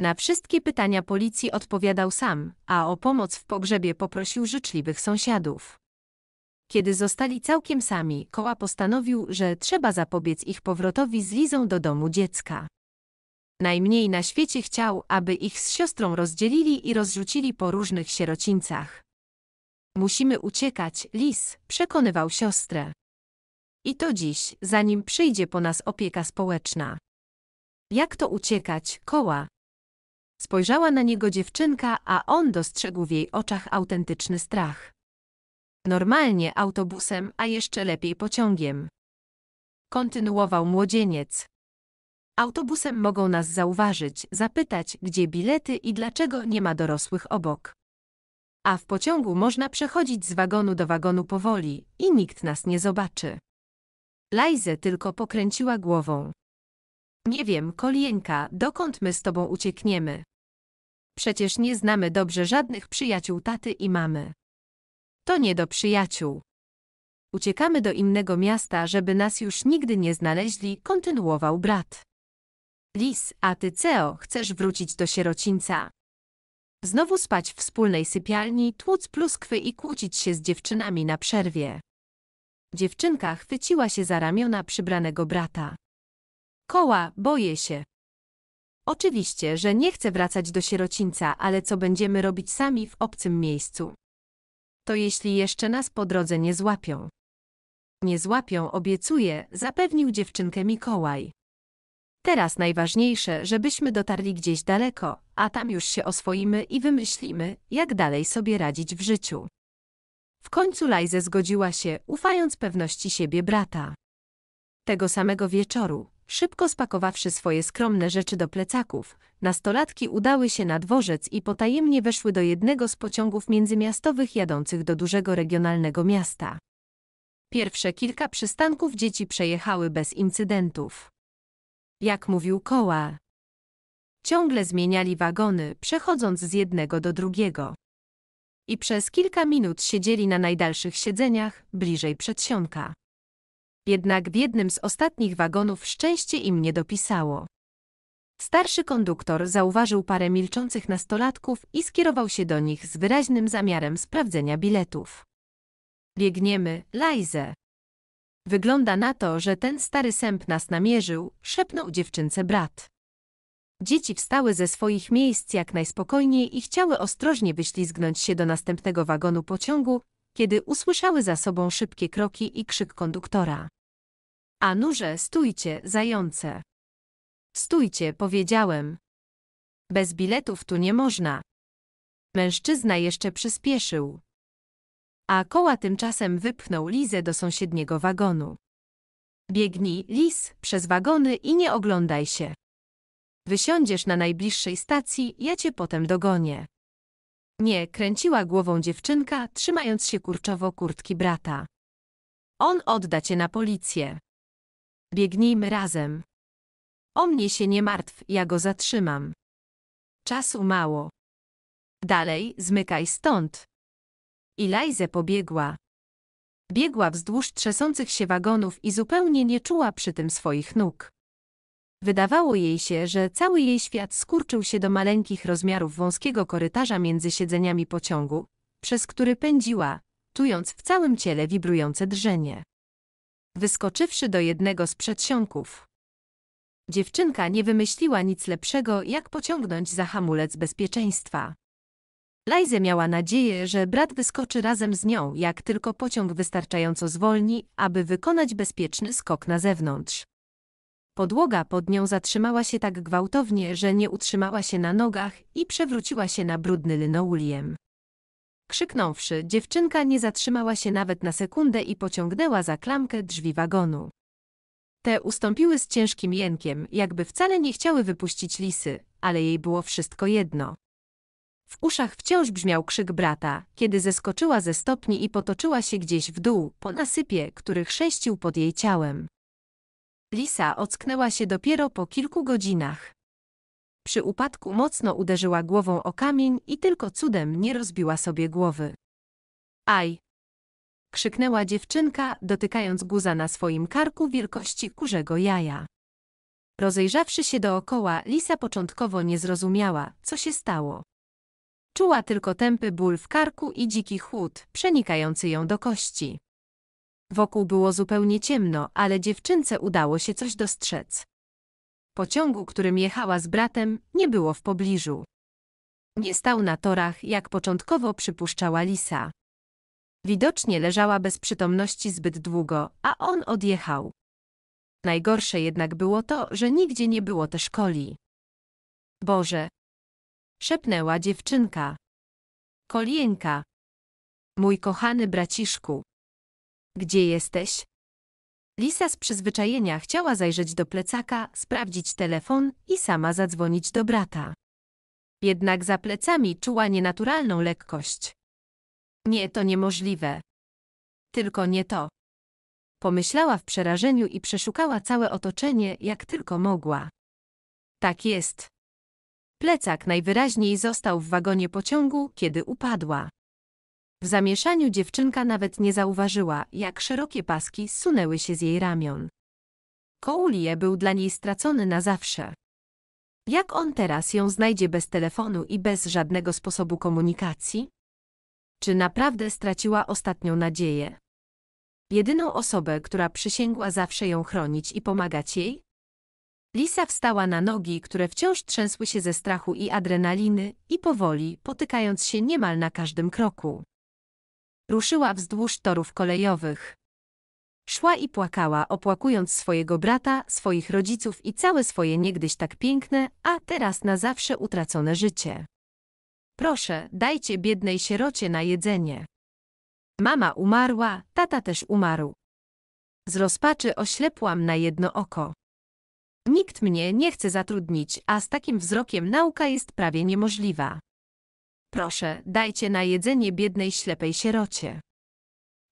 Na wszystkie pytania policji odpowiadał sam, a o pomoc w pogrzebie poprosił życzliwych sąsiadów. Kiedy zostali całkiem sami, Koła postanowił, że trzeba zapobiec ich powrotowi z Lizą do domu dziecka. Najmniej na świecie chciał, aby ich z siostrą rozdzielili i rozrzucili po różnych sierocińcach. Musimy uciekać, Liz, przekonywał siostrę. I to dziś, zanim przyjdzie po nas opieka społeczna. Jak to uciekać, Koła? Spojrzała na niego dziewczynka, a on dostrzegł w jej oczach autentyczny strach. Normalnie autobusem, a jeszcze lepiej pociągiem. Kontynuował młodzieniec. Autobusem mogą nas zauważyć, zapytać, gdzie bilety i dlaczego nie ma dorosłych obok. A w pociągu można przechodzić z wagonu do wagonu powoli i nikt nas nie zobaczy. Lajze tylko pokręciła głową. Nie wiem, Kolienka, dokąd my z tobą uciekniemy? Przecież nie znamy dobrze żadnych przyjaciół taty i mamy. To nie do przyjaciół. Uciekamy do innego miasta, żeby nas już nigdy nie znaleźli, kontynuował brat. Lis, a ty, Ceo, chcesz wrócić do sierocińca. Znowu spać w wspólnej sypialni, tłuc pluskwy i kłócić się z dziewczynami na przerwie. Dziewczynka chwyciła się za ramiona przybranego brata. Koła, boję się. Oczywiście, że nie chcę wracać do sierocińca, ale co będziemy robić sami w obcym miejscu? To jeśli jeszcze nas po drodze nie złapią. Nie złapią, obiecuję, zapewnił dziewczynkę Mikołaj. Teraz najważniejsze, żebyśmy dotarli gdzieś daleko, a tam już się oswoimy i wymyślimy, jak dalej sobie radzić w życiu. W końcu Lajze zgodziła się, ufając pewności siebie brata. Tego samego wieczoru, Szybko spakowawszy swoje skromne rzeczy do plecaków, nastolatki udały się na dworzec i potajemnie weszły do jednego z pociągów międzymiastowych jadących do dużego regionalnego miasta. Pierwsze kilka przystanków dzieci przejechały bez incydentów. Jak mówił koła. Ciągle zmieniali wagony, przechodząc z jednego do drugiego. I przez kilka minut siedzieli na najdalszych siedzeniach, bliżej przedsionka. Jednak w jednym z ostatnich wagonów szczęście im nie dopisało. Starszy konduktor zauważył parę milczących nastolatków i skierował się do nich z wyraźnym zamiarem sprawdzenia biletów. Biegniemy, Lajze. Wygląda na to, że ten stary sęp nas namierzył, szepnął dziewczynce brat. Dzieci wstały ze swoich miejsc jak najspokojniej i chciały ostrożnie wyślizgnąć się do następnego wagonu pociągu, kiedy usłyszały za sobą szybkie kroki i krzyk konduktora. A nurze, stójcie, zające. Stójcie, powiedziałem. Bez biletów tu nie można. Mężczyzna jeszcze przyspieszył. A koła tymczasem wypchnął Lizę do sąsiedniego wagonu. Biegnij, lis, przez wagony i nie oglądaj się. Wysiądziesz na najbliższej stacji, ja cię potem dogonię. Nie, kręciła głową dziewczynka, trzymając się kurczowo kurtki brata. On odda cię na policję. Biegnijmy razem. O mnie się nie martw, ja go zatrzymam. Czasu mało. Dalej, zmykaj stąd. Ilajze pobiegła. Biegła wzdłuż trzęsących się wagonów i zupełnie nie czuła przy tym swoich nóg. Wydawało jej się, że cały jej świat skurczył się do maleńkich rozmiarów wąskiego korytarza między siedzeniami pociągu, przez który pędziła, tując w całym ciele wibrujące drżenie wyskoczywszy do jednego z przedsionków. Dziewczynka nie wymyśliła nic lepszego, jak pociągnąć za hamulec bezpieczeństwa. Lajze miała nadzieję, że brat wyskoczy razem z nią, jak tylko pociąg wystarczająco zwolni, aby wykonać bezpieczny skok na zewnątrz. Podłoga pod nią zatrzymała się tak gwałtownie, że nie utrzymała się na nogach i przewróciła się na brudny linouliem. Krzyknąwszy, dziewczynka nie zatrzymała się nawet na sekundę i pociągnęła za klamkę drzwi wagonu. Te ustąpiły z ciężkim jękiem, jakby wcale nie chciały wypuścić lisy, ale jej było wszystko jedno. W uszach wciąż brzmiał krzyk brata, kiedy zeskoczyła ze stopni i potoczyła się gdzieś w dół, po nasypie, który chrześcił pod jej ciałem. Lisa ocknęła się dopiero po kilku godzinach. Przy upadku mocno uderzyła głową o kamień i tylko cudem nie rozbiła sobie głowy. Aj! krzyknęła dziewczynka, dotykając guza na swoim karku wielkości kurzego jaja. Rozejrzawszy się dookoła, Lisa początkowo nie zrozumiała, co się stało. Czuła tylko tępy ból w karku i dziki chłód, przenikający ją do kości. Wokół było zupełnie ciemno, ale dziewczynce udało się coś dostrzec. Pociągu, którym jechała z bratem, nie było w pobliżu. Nie stał na torach, jak początkowo przypuszczała Lisa. Widocznie leżała bez przytomności zbyt długo, a on odjechał. Najgorsze jednak było to, że nigdzie nie było też koli. Boże! Szepnęła dziewczynka. Kolienka! Mój kochany braciszku! Gdzie jesteś? Lisa z przyzwyczajenia chciała zajrzeć do plecaka, sprawdzić telefon i sama zadzwonić do brata. Jednak za plecami czuła nienaturalną lekkość. Nie, to niemożliwe. Tylko nie to. Pomyślała w przerażeniu i przeszukała całe otoczenie, jak tylko mogła. Tak jest. Plecak najwyraźniej został w wagonie pociągu, kiedy upadła. W zamieszaniu dziewczynka nawet nie zauważyła, jak szerokie paski sunęły się z jej ramion. Koulie był dla niej stracony na zawsze. Jak on teraz ją znajdzie bez telefonu i bez żadnego sposobu komunikacji? Czy naprawdę straciła ostatnią nadzieję? Jedyną osobę, która przysięgła zawsze ją chronić i pomagać jej? Lisa wstała na nogi, które wciąż trzęsły się ze strachu i adrenaliny, i powoli, potykając się niemal na każdym kroku ruszyła wzdłuż torów kolejowych. Szła i płakała, opłakując swojego brata, swoich rodziców i całe swoje niegdyś tak piękne, a teraz na zawsze utracone życie. Proszę, dajcie biednej sierocie na jedzenie. Mama umarła, tata też umarł. Z rozpaczy oślepłam na jedno oko. Nikt mnie nie chce zatrudnić, a z takim wzrokiem nauka jest prawie niemożliwa proszę, dajcie na jedzenie biednej ślepej sierocie.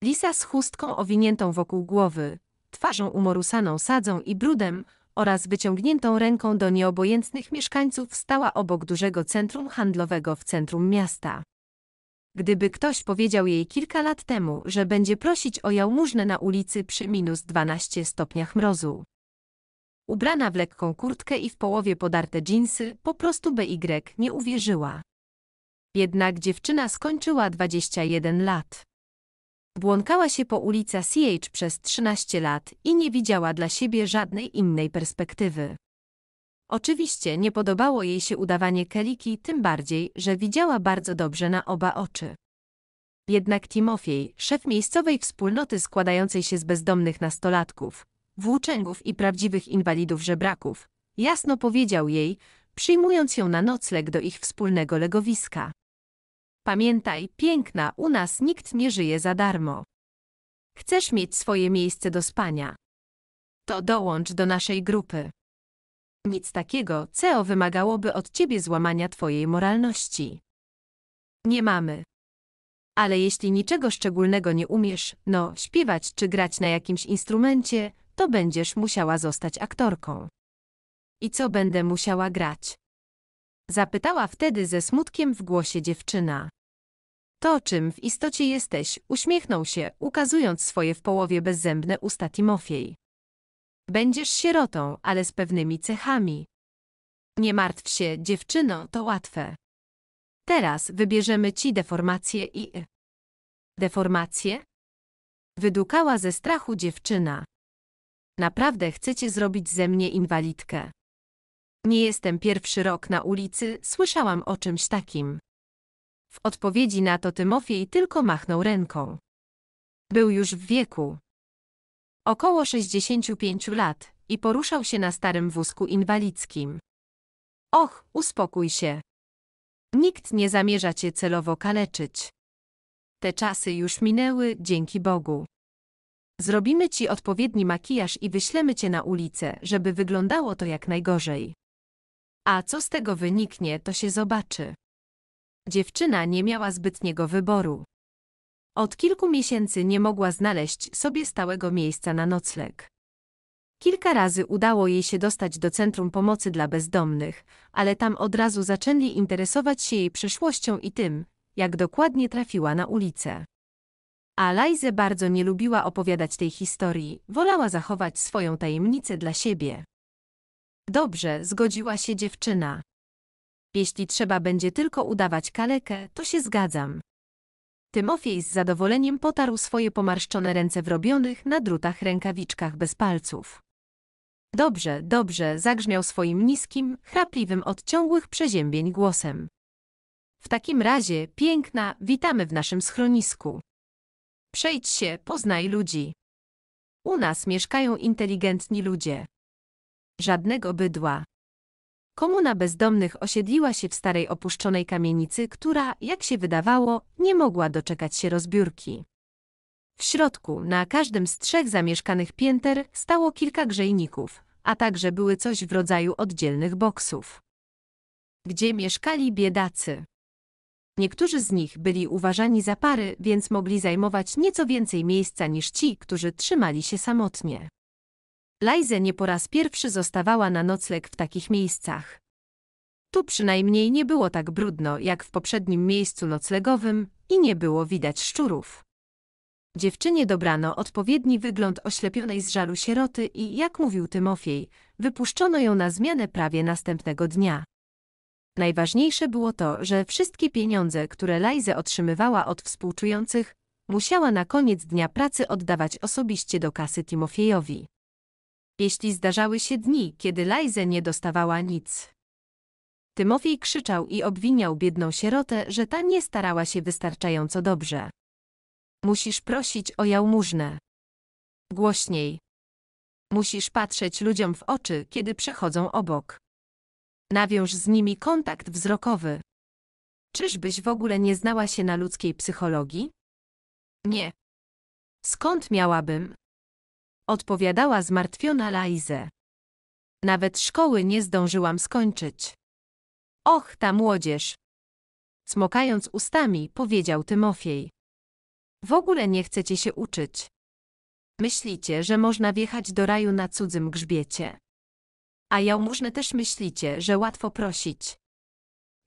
Lisa z chustką owiniętą wokół głowy, twarzą umorusaną sadzą i brudem oraz wyciągniętą ręką do nieobojętnych mieszkańców stała obok dużego centrum handlowego w centrum miasta. Gdyby ktoś powiedział jej kilka lat temu, że będzie prosić o jałmużnę na ulicy przy minus 12 stopniach mrozu. Ubrana w lekką kurtkę i w połowie podarte dżinsy, po prostu BY y nie uwierzyła. Jednak dziewczyna skończyła 21 lat. Błąkała się po ulicach CH przez 13 lat i nie widziała dla siebie żadnej innej perspektywy. Oczywiście nie podobało jej się udawanie Keliki, tym bardziej, że widziała bardzo dobrze na oba oczy. Jednak Timofiej, szef miejscowej wspólnoty składającej się z bezdomnych nastolatków, włóczęgów i prawdziwych inwalidów żebraków, jasno powiedział jej, przyjmując ją na nocleg do ich wspólnego legowiska. Pamiętaj, piękna, u nas nikt nie żyje za darmo. Chcesz mieć swoje miejsce do spania? To dołącz do naszej grupy. Nic takiego, CEO wymagałoby od ciebie złamania twojej moralności. Nie mamy. Ale jeśli niczego szczególnego nie umiesz, no, śpiewać czy grać na jakimś instrumencie, to będziesz musiała zostać aktorką. I co będę musiała grać? Zapytała wtedy ze smutkiem w głosie dziewczyna. To, czym w istocie jesteś, uśmiechnął się, ukazując swoje w połowie bezzębne usta Timofiej. Będziesz sierotą, ale z pewnymi cechami. Nie martw się, dziewczyno, to łatwe. Teraz wybierzemy ci deformację i... Y. Deformację? Wydukała ze strachu dziewczyna. Naprawdę chcecie zrobić ze mnie inwalidkę. Nie jestem pierwszy rok na ulicy, słyszałam o czymś takim. W odpowiedzi na to Tymofiej tylko machnął ręką. Był już w wieku około 65 lat i poruszał się na starym wózku inwalidzkim. Och, uspokój się. Nikt nie zamierza cię celowo kaleczyć. Te czasy już minęły, dzięki Bogu. Zrobimy ci odpowiedni makijaż i wyślemy cię na ulicę, żeby wyglądało to jak najgorzej. A co z tego wyniknie, to się zobaczy. Dziewczyna nie miała zbytniego wyboru. Od kilku miesięcy nie mogła znaleźć sobie stałego miejsca na nocleg. Kilka razy udało jej się dostać do Centrum Pomocy dla Bezdomnych, ale tam od razu zaczęli interesować się jej przyszłością i tym, jak dokładnie trafiła na ulicę. A Lajze bardzo nie lubiła opowiadać tej historii, wolała zachować swoją tajemnicę dla siebie. Dobrze, zgodziła się dziewczyna. Jeśli trzeba będzie tylko udawać kalekę, to się zgadzam. Tymofiej z zadowoleniem potarł swoje pomarszczone ręce w robionych na drutach rękawiczkach bez palców. Dobrze, dobrze, zagrzmiał swoim niskim, chrapliwym od ciągłych przeziębień głosem. W takim razie, piękna, witamy w naszym schronisku. Przejdź się, poznaj ludzi. U nas mieszkają inteligentni ludzie. Żadnego bydła. Komuna bezdomnych osiedliła się w starej opuszczonej kamienicy, która, jak się wydawało, nie mogła doczekać się rozbiórki. W środku, na każdym z trzech zamieszkanych pięter, stało kilka grzejników, a także były coś w rodzaju oddzielnych boksów. Gdzie mieszkali biedacy? Niektórzy z nich byli uważani za pary, więc mogli zajmować nieco więcej miejsca niż ci, którzy trzymali się samotnie. Lajze nie po raz pierwszy zostawała na nocleg w takich miejscach. Tu przynajmniej nie było tak brudno jak w poprzednim miejscu noclegowym i nie było widać szczurów. Dziewczynie dobrano odpowiedni wygląd oślepionej z żalu sieroty i, jak mówił Tymofiej, wypuszczono ją na zmianę prawie następnego dnia. Najważniejsze było to, że wszystkie pieniądze, które Lajze otrzymywała od współczujących, musiała na koniec dnia pracy oddawać osobiście do kasy Timofiejowi jeśli zdarzały się dni, kiedy Lajze nie dostawała nic. Tymofiej krzyczał i obwiniał biedną sierotę, że ta nie starała się wystarczająco dobrze. Musisz prosić o jałmużnę. Głośniej. Musisz patrzeć ludziom w oczy, kiedy przechodzą obok. Nawiąż z nimi kontakt wzrokowy. Czyżbyś w ogóle nie znała się na ludzkiej psychologii? Nie. Skąd miałabym? odpowiadała zmartwiona Laize. Nawet szkoły nie zdążyłam skończyć. Och, ta młodzież! Smokając ustami, powiedział Tymofiej. W ogóle nie chcecie się uczyć. Myślicie, że można wjechać do raju na cudzym grzbiecie. A jałmużnę też myślicie, że łatwo prosić.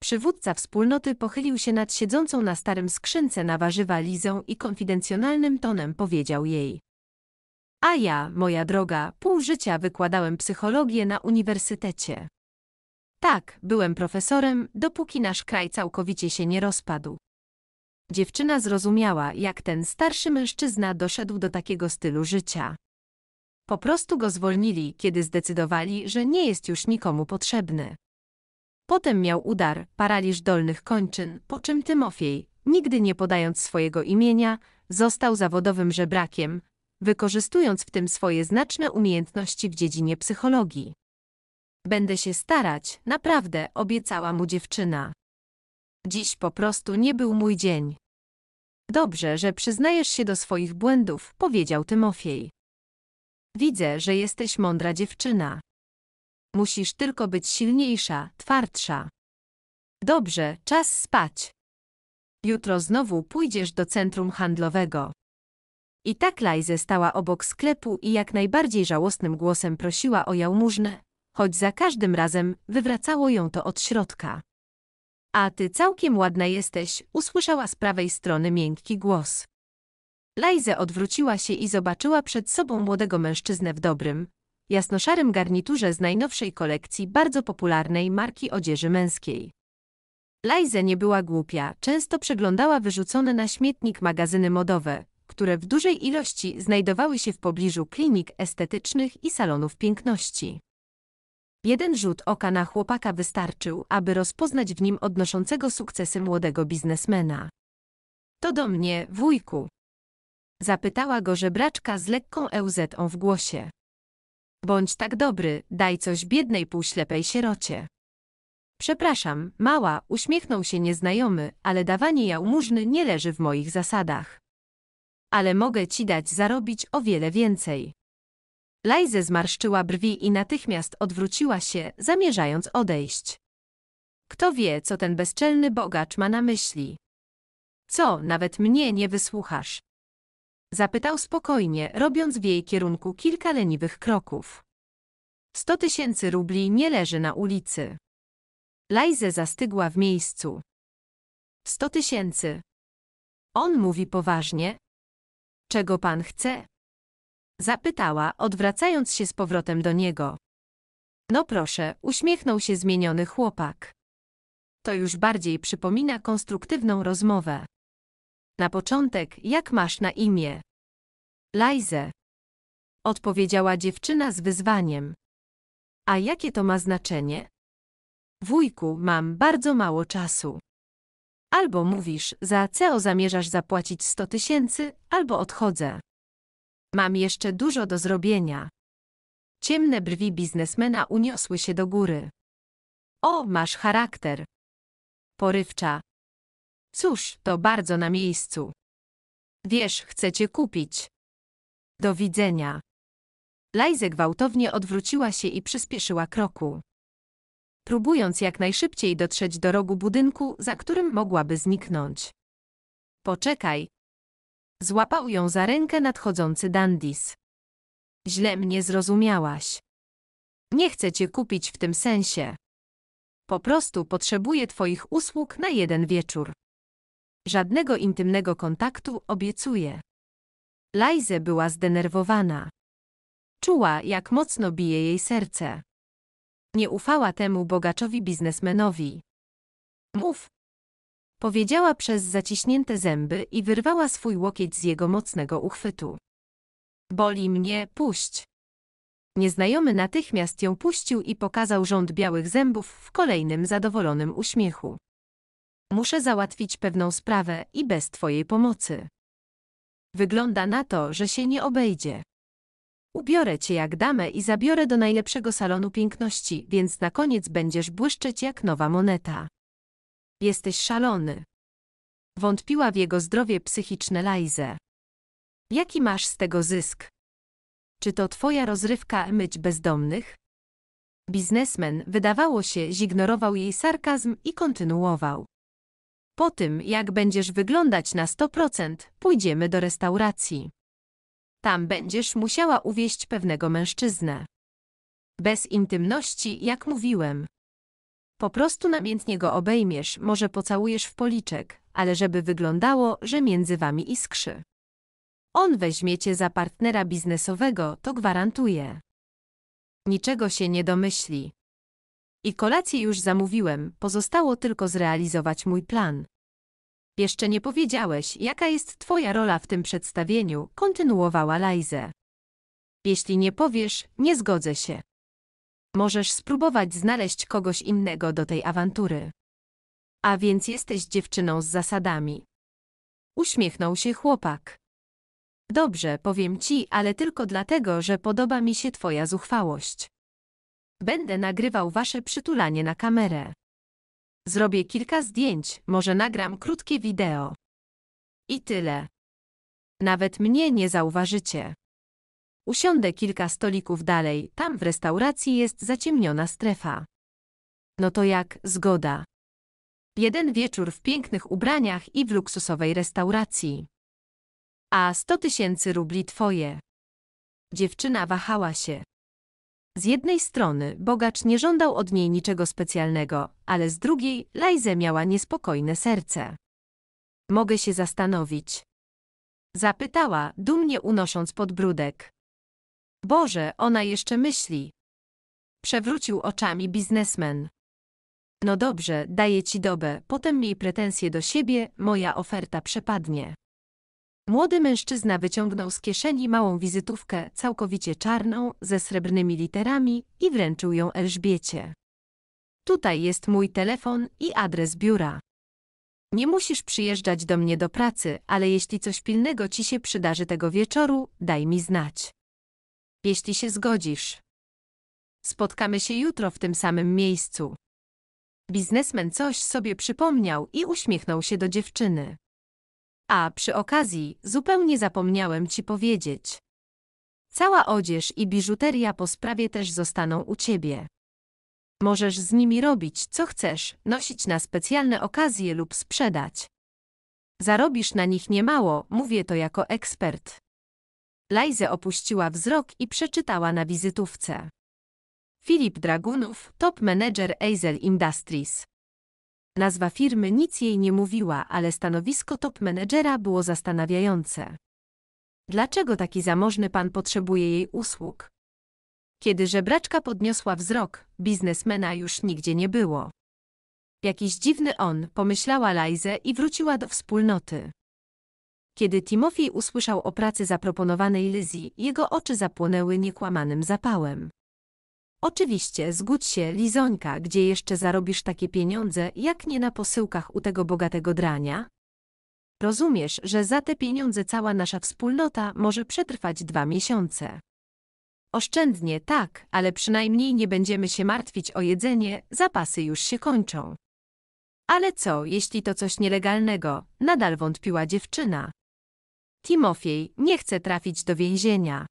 Przywódca wspólnoty pochylił się nad siedzącą na starym skrzynce na warzywa Lizą i konfidencjonalnym tonem powiedział jej. A ja, moja droga, pół życia wykładałem psychologię na uniwersytecie. Tak, byłem profesorem, dopóki nasz kraj całkowicie się nie rozpadł. Dziewczyna zrozumiała, jak ten starszy mężczyzna doszedł do takiego stylu życia. Po prostu go zwolnili, kiedy zdecydowali, że nie jest już nikomu potrzebny. Potem miał udar, paraliż dolnych kończyn, po czym Tymofiej, nigdy nie podając swojego imienia, został zawodowym żebrakiem, wykorzystując w tym swoje znaczne umiejętności w dziedzinie psychologii. Będę się starać, naprawdę, obiecała mu dziewczyna. Dziś po prostu nie był mój dzień. Dobrze, że przyznajesz się do swoich błędów, powiedział Tymofiej. Widzę, że jesteś mądra dziewczyna. Musisz tylko być silniejsza, twardsza. Dobrze, czas spać. Jutro znowu pójdziesz do centrum handlowego. I tak Lajze stała obok sklepu i jak najbardziej żałosnym głosem prosiła o jałmużnę, choć za każdym razem wywracało ją to od środka. A ty całkiem ładna jesteś, usłyszała z prawej strony miękki głos. Lajze odwróciła się i zobaczyła przed sobą młodego mężczyznę w dobrym, jasnoszarym garniturze z najnowszej kolekcji bardzo popularnej marki odzieży męskiej. Lajze nie była głupia, często przeglądała wyrzucone na śmietnik magazyny modowe, które w dużej ilości znajdowały się w pobliżu klinik estetycznych i salonów piękności. Jeden rzut oka na chłopaka wystarczył, aby rozpoznać w nim odnoszącego sukcesy młodego biznesmena. To do mnie, wujku. Zapytała go żebraczka z lekką euzetą w głosie. Bądź tak dobry, daj coś biednej półślepej sierocie. Przepraszam, mała, uśmiechnął się nieznajomy, ale dawanie jałmużny nie leży w moich zasadach ale mogę ci dać zarobić o wiele więcej. Lajze zmarszczyła brwi i natychmiast odwróciła się, zamierzając odejść. Kto wie, co ten bezczelny bogacz ma na myśli? Co, nawet mnie nie wysłuchasz? Zapytał spokojnie, robiąc w jej kierunku kilka leniwych kroków. Sto tysięcy rubli nie leży na ulicy. Lajze zastygła w miejscu. Sto tysięcy. On mówi poważnie, Czego pan chce? Zapytała, odwracając się z powrotem do niego. No proszę, uśmiechnął się zmieniony chłopak. To już bardziej przypomina konstruktywną rozmowę. Na początek, jak masz na imię? Lajze. Odpowiedziała dziewczyna z wyzwaniem. A jakie to ma znaczenie? Wujku, mam bardzo mało czasu. Albo mówisz, za CEO zamierzasz zapłacić 100 tysięcy, albo odchodzę. Mam jeszcze dużo do zrobienia. Ciemne brwi biznesmena uniosły się do góry. O, masz charakter. Porywcza. Cóż, to bardzo na miejscu. Wiesz, chcę cię kupić. Do widzenia. Lajze gwałtownie odwróciła się i przyspieszyła kroku próbując jak najszybciej dotrzeć do rogu budynku, za którym mogłaby zniknąć. Poczekaj. Złapał ją za rękę nadchodzący Dandis. Źle mnie zrozumiałaś. Nie chcę cię kupić w tym sensie. Po prostu potrzebuję twoich usług na jeden wieczór. Żadnego intymnego kontaktu, obiecuję. Lajze była zdenerwowana. Czuła, jak mocno bije jej serce. Nie ufała temu bogaczowi biznesmenowi. Mów! Powiedziała przez zaciśnięte zęby i wyrwała swój łokieć z jego mocnego uchwytu. Boli mnie, puść! Nieznajomy natychmiast ją puścił i pokazał rząd białych zębów w kolejnym zadowolonym uśmiechu. Muszę załatwić pewną sprawę i bez twojej pomocy. Wygląda na to, że się nie obejdzie. Ubiorę cię jak damę i zabiorę do najlepszego salonu piękności, więc na koniec będziesz błyszczeć jak nowa moneta. Jesteś szalony. Wątpiła w jego zdrowie psychiczne Lajze. Jaki masz z tego zysk? Czy to twoja rozrywka myć bezdomnych? Biznesmen, wydawało się, zignorował jej sarkazm i kontynuował. Po tym, jak będziesz wyglądać na 100%, pójdziemy do restauracji. Tam będziesz musiała uwieść pewnego mężczyznę. Bez intymności, jak mówiłem. Po prostu namiętnie go obejmiesz, może pocałujesz w policzek, ale żeby wyglądało, że między wami iskrzy. On weźmie cię za partnera biznesowego, to gwarantuje. Niczego się nie domyśli. I kolację już zamówiłem, pozostało tylko zrealizować mój plan. Jeszcze nie powiedziałeś, jaka jest twoja rola w tym przedstawieniu, kontynuowała Lajze. Jeśli nie powiesz, nie zgodzę się. Możesz spróbować znaleźć kogoś innego do tej awantury. A więc jesteś dziewczyną z zasadami. Uśmiechnął się chłopak. Dobrze, powiem ci, ale tylko dlatego, że podoba mi się twoja zuchwałość. Będę nagrywał wasze przytulanie na kamerę. Zrobię kilka zdjęć, może nagram krótkie wideo. I tyle. Nawet mnie nie zauważycie. Usiądę kilka stolików dalej, tam w restauracji jest zaciemniona strefa. No to jak, zgoda. Jeden wieczór w pięknych ubraniach i w luksusowej restauracji. A sto tysięcy rubli twoje. Dziewczyna wahała się. Z jednej strony bogacz nie żądał od niej niczego specjalnego, ale z drugiej Lajze miała niespokojne serce. Mogę się zastanowić. Zapytała, dumnie unosząc podbródek. Boże, ona jeszcze myśli. Przewrócił oczami biznesmen. No dobrze, daję ci dobę, potem miej pretensje do siebie, moja oferta przepadnie. Młody mężczyzna wyciągnął z kieszeni małą wizytówkę, całkowicie czarną, ze srebrnymi literami i wręczył ją Elżbiecie. Tutaj jest mój telefon i adres biura. Nie musisz przyjeżdżać do mnie do pracy, ale jeśli coś pilnego ci się przydarzy tego wieczoru, daj mi znać. Jeśli się zgodzisz. Spotkamy się jutro w tym samym miejscu. Biznesmen coś sobie przypomniał i uśmiechnął się do dziewczyny. A przy okazji, zupełnie zapomniałem ci powiedzieć. Cała odzież i biżuteria po sprawie też zostaną u ciebie. Możesz z nimi robić, co chcesz, nosić na specjalne okazje lub sprzedać. Zarobisz na nich niemało, mówię to jako ekspert. Lajze opuściła wzrok i przeczytała na wizytówce. Filip Dragunów, top manager Eisel Industries. Nazwa firmy nic jej nie mówiła, ale stanowisko top menedżera było zastanawiające. Dlaczego taki zamożny pan potrzebuje jej usług? Kiedy żebraczka podniosła wzrok, biznesmena już nigdzie nie było. Jakiś dziwny on, pomyślała Lajze i wróciła do wspólnoty. Kiedy Timofiej usłyszał o pracy zaproponowanej Lizzie, jego oczy zapłonęły niekłamanym zapałem. Oczywiście, zgódź się, Lizońka, gdzie jeszcze zarobisz takie pieniądze, jak nie na posyłkach u tego bogatego drania? Rozumiesz, że za te pieniądze cała nasza wspólnota może przetrwać dwa miesiące. Oszczędnie, tak, ale przynajmniej nie będziemy się martwić o jedzenie, zapasy już się kończą. Ale co, jeśli to coś nielegalnego? Nadal wątpiła dziewczyna. Timofiej nie chce trafić do więzienia.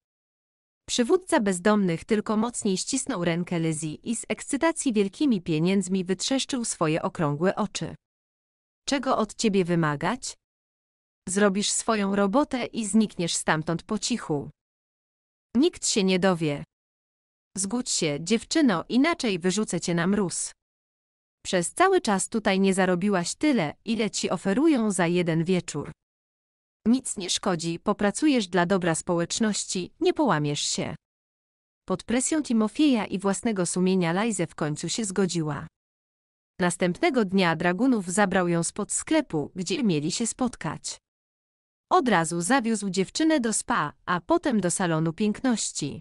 Przywódca bezdomnych tylko mocniej ścisnął rękę Lizzie i z ekscytacji wielkimi pieniędzmi wytrzeszczył swoje okrągłe oczy. Czego od ciebie wymagać? Zrobisz swoją robotę i znikniesz stamtąd po cichu. Nikt się nie dowie. Zgódź się, dziewczyno, inaczej wyrzucę cię na mróz. Przez cały czas tutaj nie zarobiłaś tyle, ile ci oferują za jeden wieczór. Nic nie szkodzi, popracujesz dla dobra społeczności, nie połamiesz się. Pod presją Timofieja i własnego sumienia Lajze w końcu się zgodziła. Następnego dnia Dragunów zabrał ją spod sklepu, gdzie mieli się spotkać. Od razu zawiózł dziewczynę do spa, a potem do salonu piękności.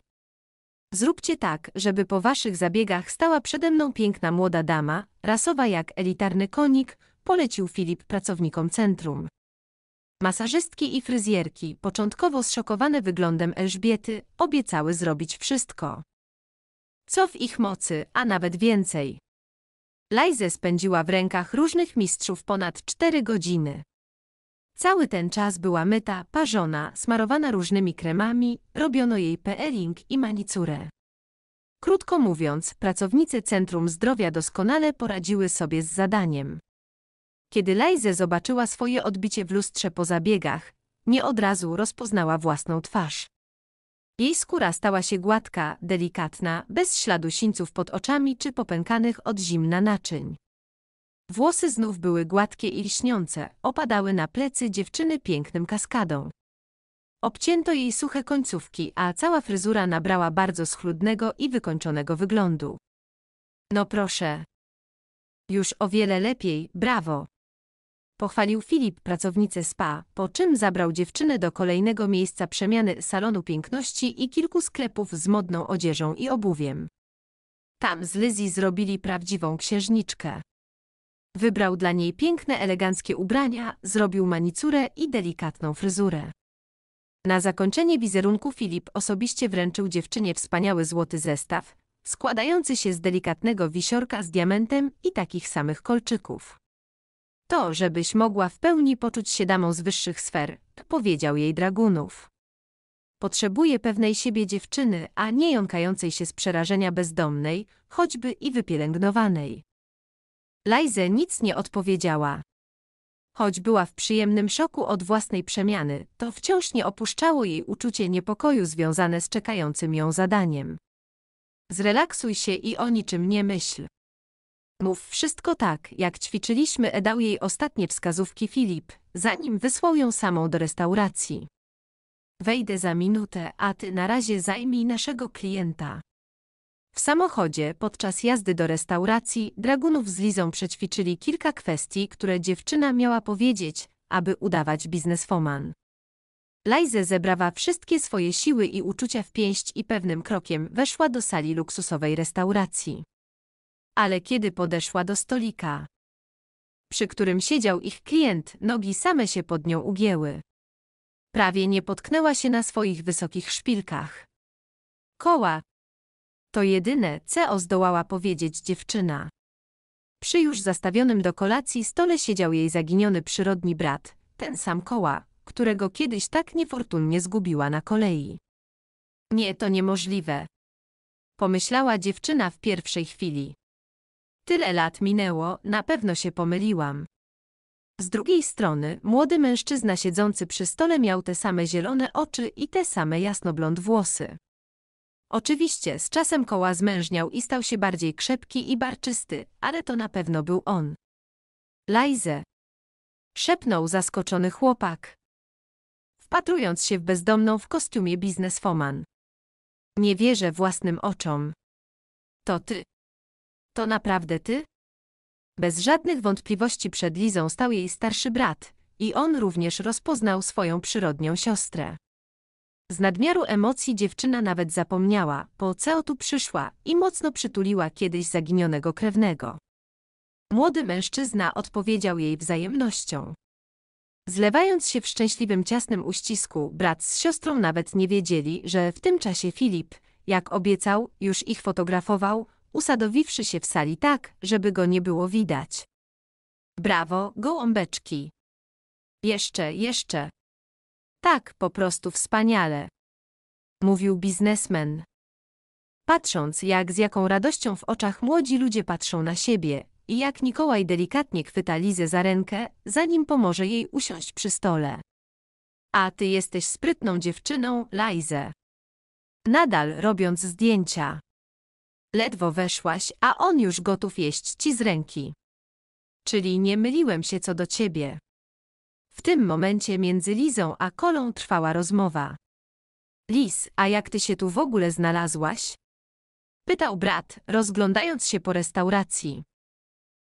Zróbcie tak, żeby po waszych zabiegach stała przede mną piękna młoda dama, rasowa jak elitarny konik, polecił Filip pracownikom centrum. Masażystki i fryzjerki, początkowo zszokowane wyglądem Elżbiety, obiecały zrobić wszystko. Co w ich mocy, a nawet więcej. Lajze spędziła w rękach różnych mistrzów ponad cztery godziny. Cały ten czas była myta, parzona, smarowana różnymi kremami, robiono jej peeling i manicurę. Krótko mówiąc, pracownice Centrum Zdrowia doskonale poradziły sobie z zadaniem. Kiedy Lejze zobaczyła swoje odbicie w lustrze po zabiegach, nie od razu rozpoznała własną twarz. Jej skóra stała się gładka, delikatna, bez śladu sińców pod oczami czy popękanych od zimna naczyń. Włosy znów były gładkie i lśniące, opadały na plecy dziewczyny pięknym kaskadą. Obcięto jej suche końcówki, a cała fryzura nabrała bardzo schludnego i wykończonego wyglądu. No proszę. Już o wiele lepiej, brawo. Pochwalił Filip pracownicę spa, po czym zabrał dziewczynę do kolejnego miejsca przemiany salonu piękności i kilku sklepów z modną odzieżą i obuwiem. Tam z Lizzie zrobili prawdziwą księżniczkę. Wybrał dla niej piękne, eleganckie ubrania, zrobił manicurę i delikatną fryzurę. Na zakończenie wizerunku Filip osobiście wręczył dziewczynie wspaniały złoty zestaw, składający się z delikatnego wisiorka z diamentem i takich samych kolczyków. To, żebyś mogła w pełni poczuć się damą z wyższych sfer, powiedział jej Dragunów. Potrzebuje pewnej siebie dziewczyny, a nie jąkającej się z przerażenia bezdomnej, choćby i wypielęgnowanej. Lajze nic nie odpowiedziała. Choć była w przyjemnym szoku od własnej przemiany, to wciąż nie opuszczało jej uczucie niepokoju związane z czekającym ją zadaniem. Zrelaksuj się i o niczym nie myśl. Mów wszystko tak, jak ćwiczyliśmy Edał dał jej ostatnie wskazówki Filip, zanim wysłał ją samą do restauracji. Wejdę za minutę, a ty na razie zajmij naszego klienta. W samochodzie podczas jazdy do restauracji Dragunów z Lizą przećwiczyli kilka kwestii, które dziewczyna miała powiedzieć, aby udawać bizneswoman. Lajze zebrała wszystkie swoje siły i uczucia w pięść i pewnym krokiem weszła do sali luksusowej restauracji ale kiedy podeszła do stolika, przy którym siedział ich klient, nogi same się pod nią ugięły. Prawie nie potknęła się na swoich wysokich szpilkach. Koła. To jedyne, co zdołała powiedzieć dziewczyna. Przy już zastawionym do kolacji stole siedział jej zaginiony przyrodni brat, ten sam koła, którego kiedyś tak niefortunnie zgubiła na kolei. Nie, to niemożliwe. Pomyślała dziewczyna w pierwszej chwili. Tyle lat minęło, na pewno się pomyliłam. Z drugiej strony, młody mężczyzna siedzący przy stole miał te same zielone oczy i te same jasnoblond włosy. Oczywiście, z czasem koła zmężniał i stał się bardziej krzepki i barczysty, ale to na pewno był on. Lajze. Szepnął zaskoczony chłopak. Wpatrując się w bezdomną w kostiumie biznesfoman. Nie wierzę własnym oczom. To ty. To naprawdę ty? Bez żadnych wątpliwości przed Lizą stał jej starszy brat, i on również rozpoznał swoją przyrodnią siostrę. Z nadmiaru emocji dziewczyna nawet zapomniała, po co tu przyszła i mocno przytuliła kiedyś zaginionego krewnego. Młody mężczyzna odpowiedział jej wzajemnością. Zlewając się w szczęśliwym ciasnym uścisku, brat z siostrą nawet nie wiedzieli, że w tym czasie Filip, jak obiecał, już ich fotografował, usadowiwszy się w sali tak, żeby go nie było widać. Brawo, gołąbeczki! Jeszcze, jeszcze. Tak, po prostu wspaniale. Mówił biznesmen. Patrząc, jak z jaką radością w oczach młodzi ludzie patrzą na siebie i jak Nikołaj delikatnie chwyta Lizę za rękę, zanim pomoże jej usiąść przy stole. A ty jesteś sprytną dziewczyną, Lajze. Nadal robiąc zdjęcia. Ledwo weszłaś, a on już gotów jeść ci z ręki. Czyli nie myliłem się co do ciebie. W tym momencie między Lizą a Kolą trwała rozmowa. Liz, a jak ty się tu w ogóle znalazłaś? Pytał brat, rozglądając się po restauracji.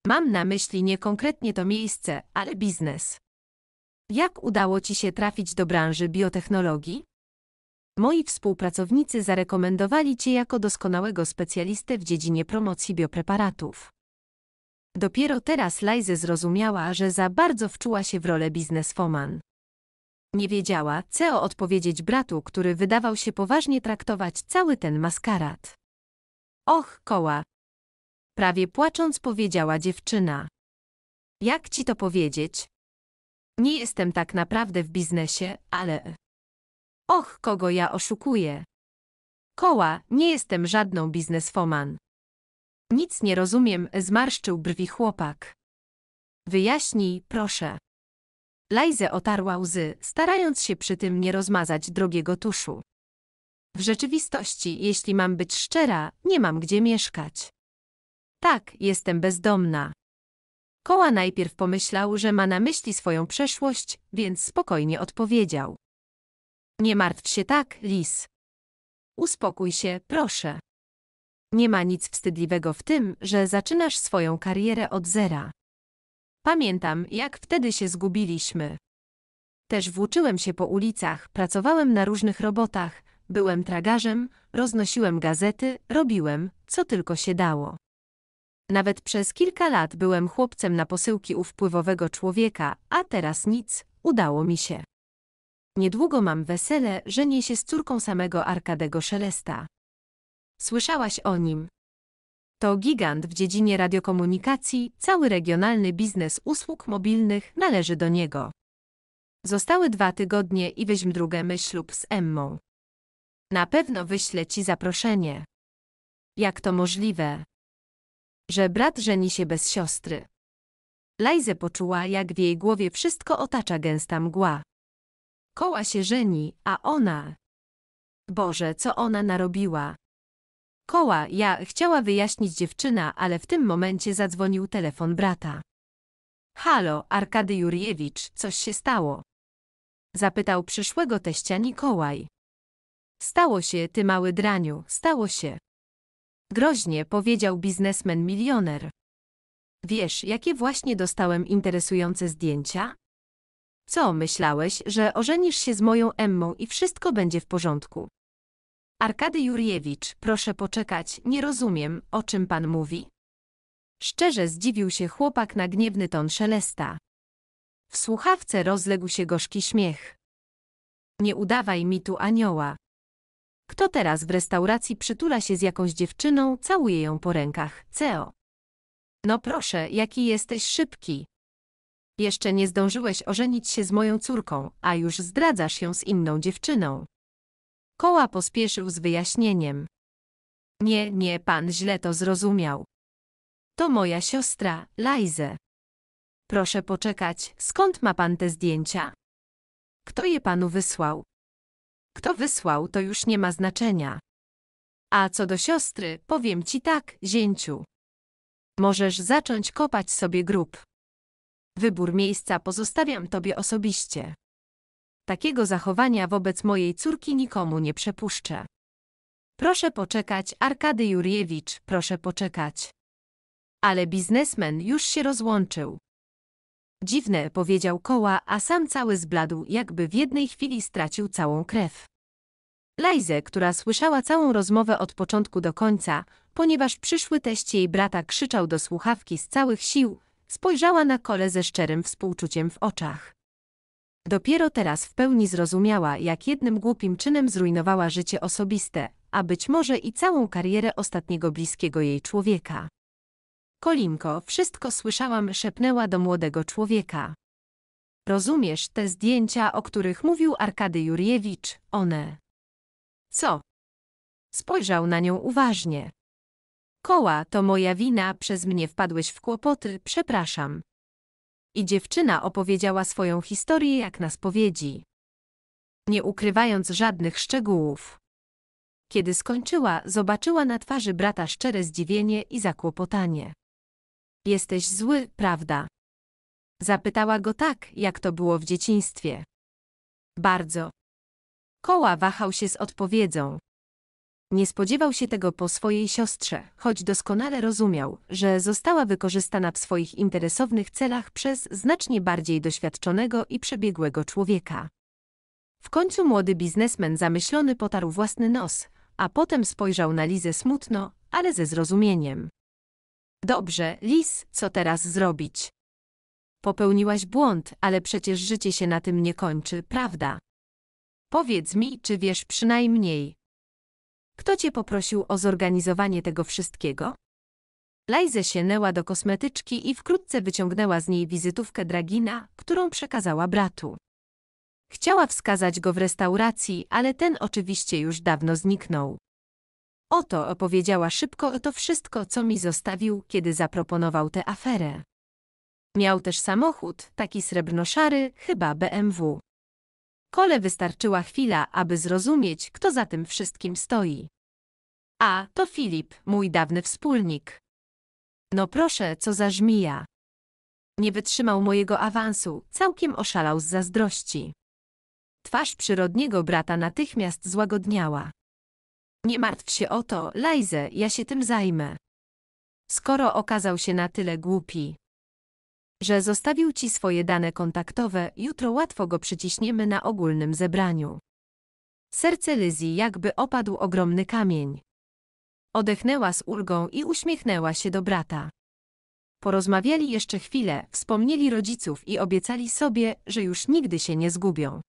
Mam na myśli nie konkretnie to miejsce, ale biznes. Jak udało ci się trafić do branży biotechnologii? Moi współpracownicy zarekomendowali Cię jako doskonałego specjalistę w dziedzinie promocji biopreparatów. Dopiero teraz Lajze zrozumiała, że za bardzo wczuła się w rolę bizneswoman. Nie wiedziała, co odpowiedzieć bratu, który wydawał się poważnie traktować cały ten maskarad. Och, koła! Prawie płacząc powiedziała dziewczyna. Jak ci to powiedzieć? Nie jestem tak naprawdę w biznesie, ale Och, kogo ja oszukuję. Koła, nie jestem żadną bizneswoman. Nic nie rozumiem, zmarszczył brwi chłopak. Wyjaśnij, proszę. Lajze otarła łzy, starając się przy tym nie rozmazać drogiego tuszu. W rzeczywistości, jeśli mam być szczera, nie mam gdzie mieszkać. Tak, jestem bezdomna. Koła najpierw pomyślał, że ma na myśli swoją przeszłość, więc spokojnie odpowiedział. Nie martw się tak, lis. Uspokój się, proszę. Nie ma nic wstydliwego w tym, że zaczynasz swoją karierę od zera. Pamiętam, jak wtedy się zgubiliśmy. Też włóczyłem się po ulicach, pracowałem na różnych robotach, byłem tragarzem, roznosiłem gazety, robiłem, co tylko się dało. Nawet przez kilka lat byłem chłopcem na posyłki u wpływowego człowieka, a teraz nic, udało mi się. Niedługo mam wesele, żenię się z córką samego Arkadego Szelesta. Słyszałaś o nim. To gigant w dziedzinie radiokomunikacji, cały regionalny biznes usług mobilnych należy do niego. Zostały dwa tygodnie i weźm drugą myśl z Emmą. Na pewno wyślę ci zaproszenie. Jak to możliwe? Że brat żeni się bez siostry. Lajze poczuła, jak w jej głowie wszystko otacza gęsta mgła. Koła się żeni, a ona... Boże, co ona narobiła? Koła, ja chciała wyjaśnić dziewczyna, ale w tym momencie zadzwonił telefon brata. Halo, Arkady Jurjewicz, coś się stało? Zapytał przyszłego teścia Nikołaj. Stało się, ty mały draniu, stało się. Groźnie powiedział biznesmen milioner. Wiesz, jakie właśnie dostałem interesujące zdjęcia? Co, myślałeś, że ożenisz się z moją Emmą i wszystko będzie w porządku? Arkady Jurjewicz, proszę poczekać, nie rozumiem, o czym pan mówi. Szczerze zdziwił się chłopak na gniewny ton szelesta. W słuchawce rozległ się gorzki śmiech. Nie udawaj mi tu anioła. Kto teraz w restauracji przytula się z jakąś dziewczyną, całuje ją po rękach, Ceo. No proszę, jaki jesteś szybki. Jeszcze nie zdążyłeś ożenić się z moją córką, a już zdradzasz ją z inną dziewczyną. Koła pospieszył z wyjaśnieniem. Nie, nie, pan źle to zrozumiał. To moja siostra, Lajze. Proszę poczekać, skąd ma pan te zdjęcia? Kto je panu wysłał? Kto wysłał, to już nie ma znaczenia. A co do siostry, powiem ci tak, zięciu. Możesz zacząć kopać sobie grób. Wybór miejsca pozostawiam tobie osobiście. Takiego zachowania wobec mojej córki nikomu nie przepuszczę. Proszę poczekać, Arkady Jurjewicz, proszę poczekać. Ale biznesmen już się rozłączył. Dziwne, powiedział koła, a sam cały zbladł, jakby w jednej chwili stracił całą krew. Lajze, która słyszała całą rozmowę od początku do końca, ponieważ przyszły teść jej brata krzyczał do słuchawki z całych sił, Spojrzała na kole ze szczerym współczuciem w oczach. Dopiero teraz w pełni zrozumiała, jak jednym głupim czynem zrujnowała życie osobiste, a być może i całą karierę ostatniego bliskiego jej człowieka. Kolinko, wszystko słyszałam, szepnęła do młodego człowieka. Rozumiesz te zdjęcia, o których mówił Arkady Jurjewicz, one. Co? Spojrzał na nią uważnie. Koła, to moja wina, przez mnie wpadłeś w kłopoty, przepraszam. I dziewczyna opowiedziała swoją historię jak na spowiedzi. Nie ukrywając żadnych szczegółów. Kiedy skończyła, zobaczyła na twarzy brata szczere zdziwienie i zakłopotanie. Jesteś zły, prawda? Zapytała go tak, jak to było w dzieciństwie. Bardzo. Koła wahał się z odpowiedzią. Nie spodziewał się tego po swojej siostrze, choć doskonale rozumiał, że została wykorzystana w swoich interesownych celach przez znacznie bardziej doświadczonego i przebiegłego człowieka. W końcu młody biznesmen zamyślony potarł własny nos, a potem spojrzał na Lizę smutno, ale ze zrozumieniem. Dobrze, Liz, co teraz zrobić? Popełniłaś błąd, ale przecież życie się na tym nie kończy, prawda? Powiedz mi, czy wiesz przynajmniej, kto cię poprosił o zorganizowanie tego wszystkiego? Lajze sięnęła do kosmetyczki i wkrótce wyciągnęła z niej wizytówkę Dragina, którą przekazała bratu. Chciała wskazać go w restauracji, ale ten oczywiście już dawno zniknął. Oto opowiedziała szybko to wszystko, co mi zostawił, kiedy zaproponował tę aferę. Miał też samochód, taki srebrno-szary, chyba BMW. Kole wystarczyła chwila, aby zrozumieć, kto za tym wszystkim stoi. A, to Filip, mój dawny wspólnik. No proszę, co za żmija. Nie wytrzymał mojego awansu, całkiem oszalał z zazdrości. Twarz przyrodniego brata natychmiast złagodniała. Nie martw się o to, Lajze, ja się tym zajmę. Skoro okazał się na tyle głupi że zostawił Ci swoje dane kontaktowe, jutro łatwo go przyciśniemy na ogólnym zebraniu. Serce Lyzji jakby opadł ogromny kamień. Odechnęła z ulgą i uśmiechnęła się do brata. Porozmawiali jeszcze chwilę, wspomnieli rodziców i obiecali sobie, że już nigdy się nie zgubią.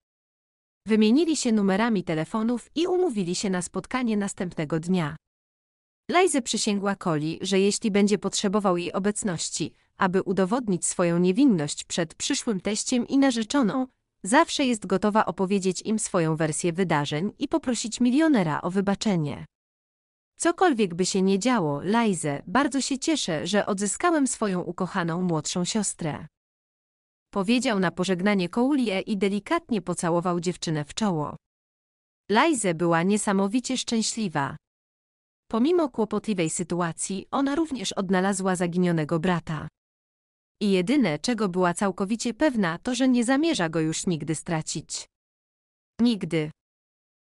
Wymienili się numerami telefonów i umówili się na spotkanie następnego dnia. Lajze przysięgła Coli, że jeśli będzie potrzebował jej obecności, aby udowodnić swoją niewinność przed przyszłym teściem i narzeczoną, zawsze jest gotowa opowiedzieć im swoją wersję wydarzeń i poprosić milionera o wybaczenie. Cokolwiek by się nie działo, Lajze, bardzo się cieszę, że odzyskałem swoją ukochaną młodszą siostrę. Powiedział na pożegnanie Koulie i delikatnie pocałował dziewczynę w czoło. Lajze była niesamowicie szczęśliwa. Pomimo kłopotliwej sytuacji, ona również odnalazła zaginionego brata. I jedyne, czego była całkowicie pewna, to że nie zamierza go już nigdy stracić. Nigdy.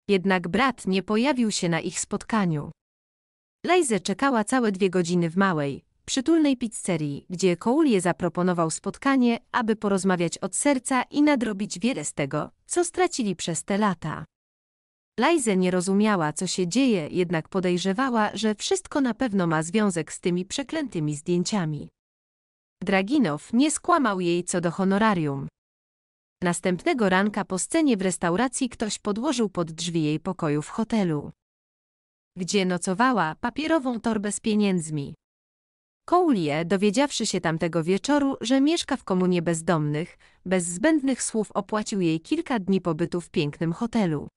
Jednak brat nie pojawił się na ich spotkaniu. Lejze czekała całe dwie godziny w małej, przytulnej pizzerii, gdzie Koulie zaproponował spotkanie, aby porozmawiać od serca i nadrobić wiele z tego, co stracili przez te lata. Lajze nie rozumiała, co się dzieje, jednak podejrzewała, że wszystko na pewno ma związek z tymi przeklętymi zdjęciami. Draginow nie skłamał jej co do honorarium. Następnego ranka po scenie w restauracji ktoś podłożył pod drzwi jej pokoju w hotelu, gdzie nocowała papierową torbę z pieniędzmi. Coulie, dowiedziawszy się tamtego wieczoru, że mieszka w komunie bezdomnych, bez zbędnych słów opłacił jej kilka dni pobytu w pięknym hotelu.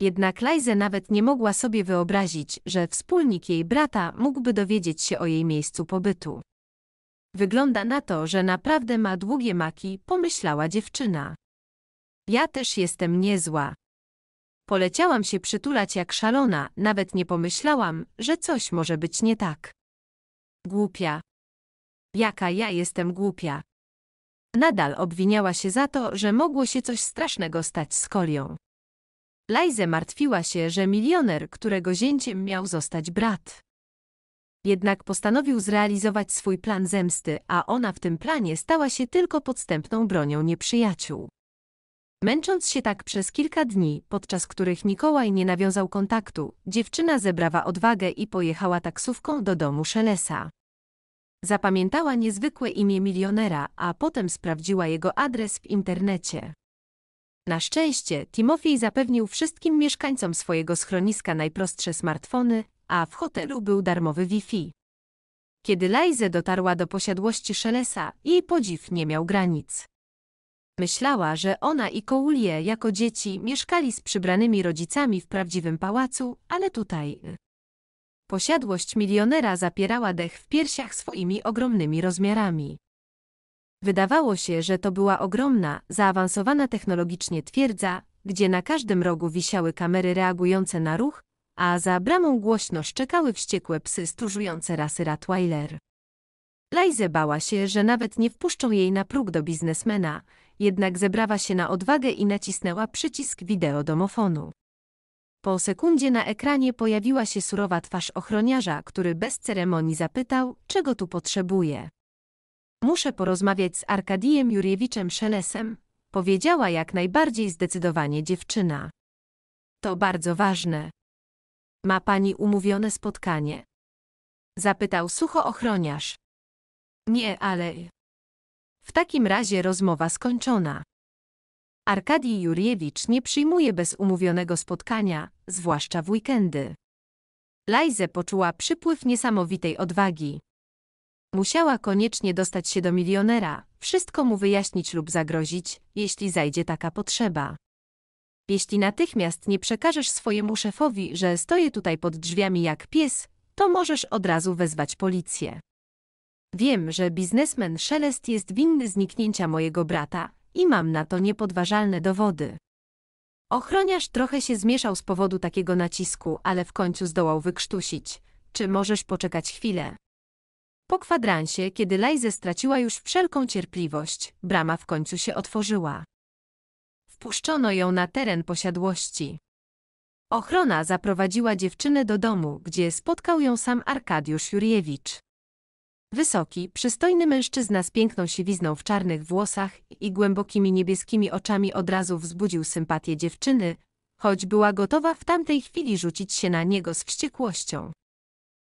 Jednak Lajze nawet nie mogła sobie wyobrazić, że wspólnik jej brata mógłby dowiedzieć się o jej miejscu pobytu. Wygląda na to, że naprawdę ma długie maki, pomyślała dziewczyna. Ja też jestem niezła. Poleciałam się przytulać jak szalona, nawet nie pomyślałam, że coś może być nie tak. Głupia. Jaka ja jestem głupia. Nadal obwiniała się za to, że mogło się coś strasznego stać z Kolią. Lajze martwiła się, że milioner, którego zięciem miał zostać brat, jednak postanowił zrealizować swój plan zemsty, a ona w tym planie stała się tylko podstępną bronią nieprzyjaciół. Męcząc się tak przez kilka dni, podczas których Nikołaj nie nawiązał kontaktu, dziewczyna zebrała odwagę i pojechała taksówką do domu Szelesa. Zapamiętała niezwykłe imię milionera, a potem sprawdziła jego adres w internecie. Na szczęście, Timofej zapewnił wszystkim mieszkańcom swojego schroniska najprostsze smartfony, a w hotelu był darmowy Wi-Fi. Kiedy Lajze dotarła do posiadłości Szelesa, jej podziw nie miał granic. Myślała, że ona i Koulie jako dzieci mieszkali z przybranymi rodzicami w prawdziwym pałacu, ale tutaj. Y, posiadłość milionera zapierała dech w piersiach swoimi ogromnymi rozmiarami. Wydawało się, że to była ogromna, zaawansowana technologicznie twierdza, gdzie na każdym rogu wisiały kamery reagujące na ruch, a za bramą głośno szczekały wściekłe psy stróżujące rasy Rottweiler. Lajze bała się, że nawet nie wpuszczą jej na próg do biznesmena, jednak zebrała się na odwagę i nacisnęła przycisk wideodomofonu. Po sekundzie na ekranie pojawiła się surowa twarz ochroniarza, który bez ceremonii zapytał, czego tu potrzebuje. Muszę porozmawiać z Arkadijem Juriewiczem Szelesem, powiedziała jak najbardziej zdecydowanie dziewczyna. To bardzo ważne. Ma pani umówione spotkanie? Zapytał sucho ochroniarz. Nie, ale. W takim razie rozmowa skończona. Arkadii Jurjewicz nie przyjmuje bez umówionego spotkania, zwłaszcza w weekendy. Lajze poczuła przypływ niesamowitej odwagi. Musiała koniecznie dostać się do milionera, wszystko mu wyjaśnić lub zagrozić, jeśli zajdzie taka potrzeba. Jeśli natychmiast nie przekażesz swojemu szefowi, że stoję tutaj pod drzwiami jak pies, to możesz od razu wezwać policję. Wiem, że biznesmen Szelest jest winny zniknięcia mojego brata i mam na to niepodważalne dowody. Ochroniarz trochę się zmieszał z powodu takiego nacisku, ale w końcu zdołał wykrztusić. Czy możesz poczekać chwilę? Po kwadransie, kiedy Lajze straciła już wszelką cierpliwość, brama w końcu się otworzyła wpuszczono ją na teren posiadłości. Ochrona zaprowadziła dziewczynę do domu, gdzie spotkał ją sam Arkadiusz Jurjewicz. Wysoki, przystojny mężczyzna z piękną siwizną w czarnych włosach i głębokimi niebieskimi oczami od razu wzbudził sympatię dziewczyny, choć była gotowa w tamtej chwili rzucić się na niego z wściekłością.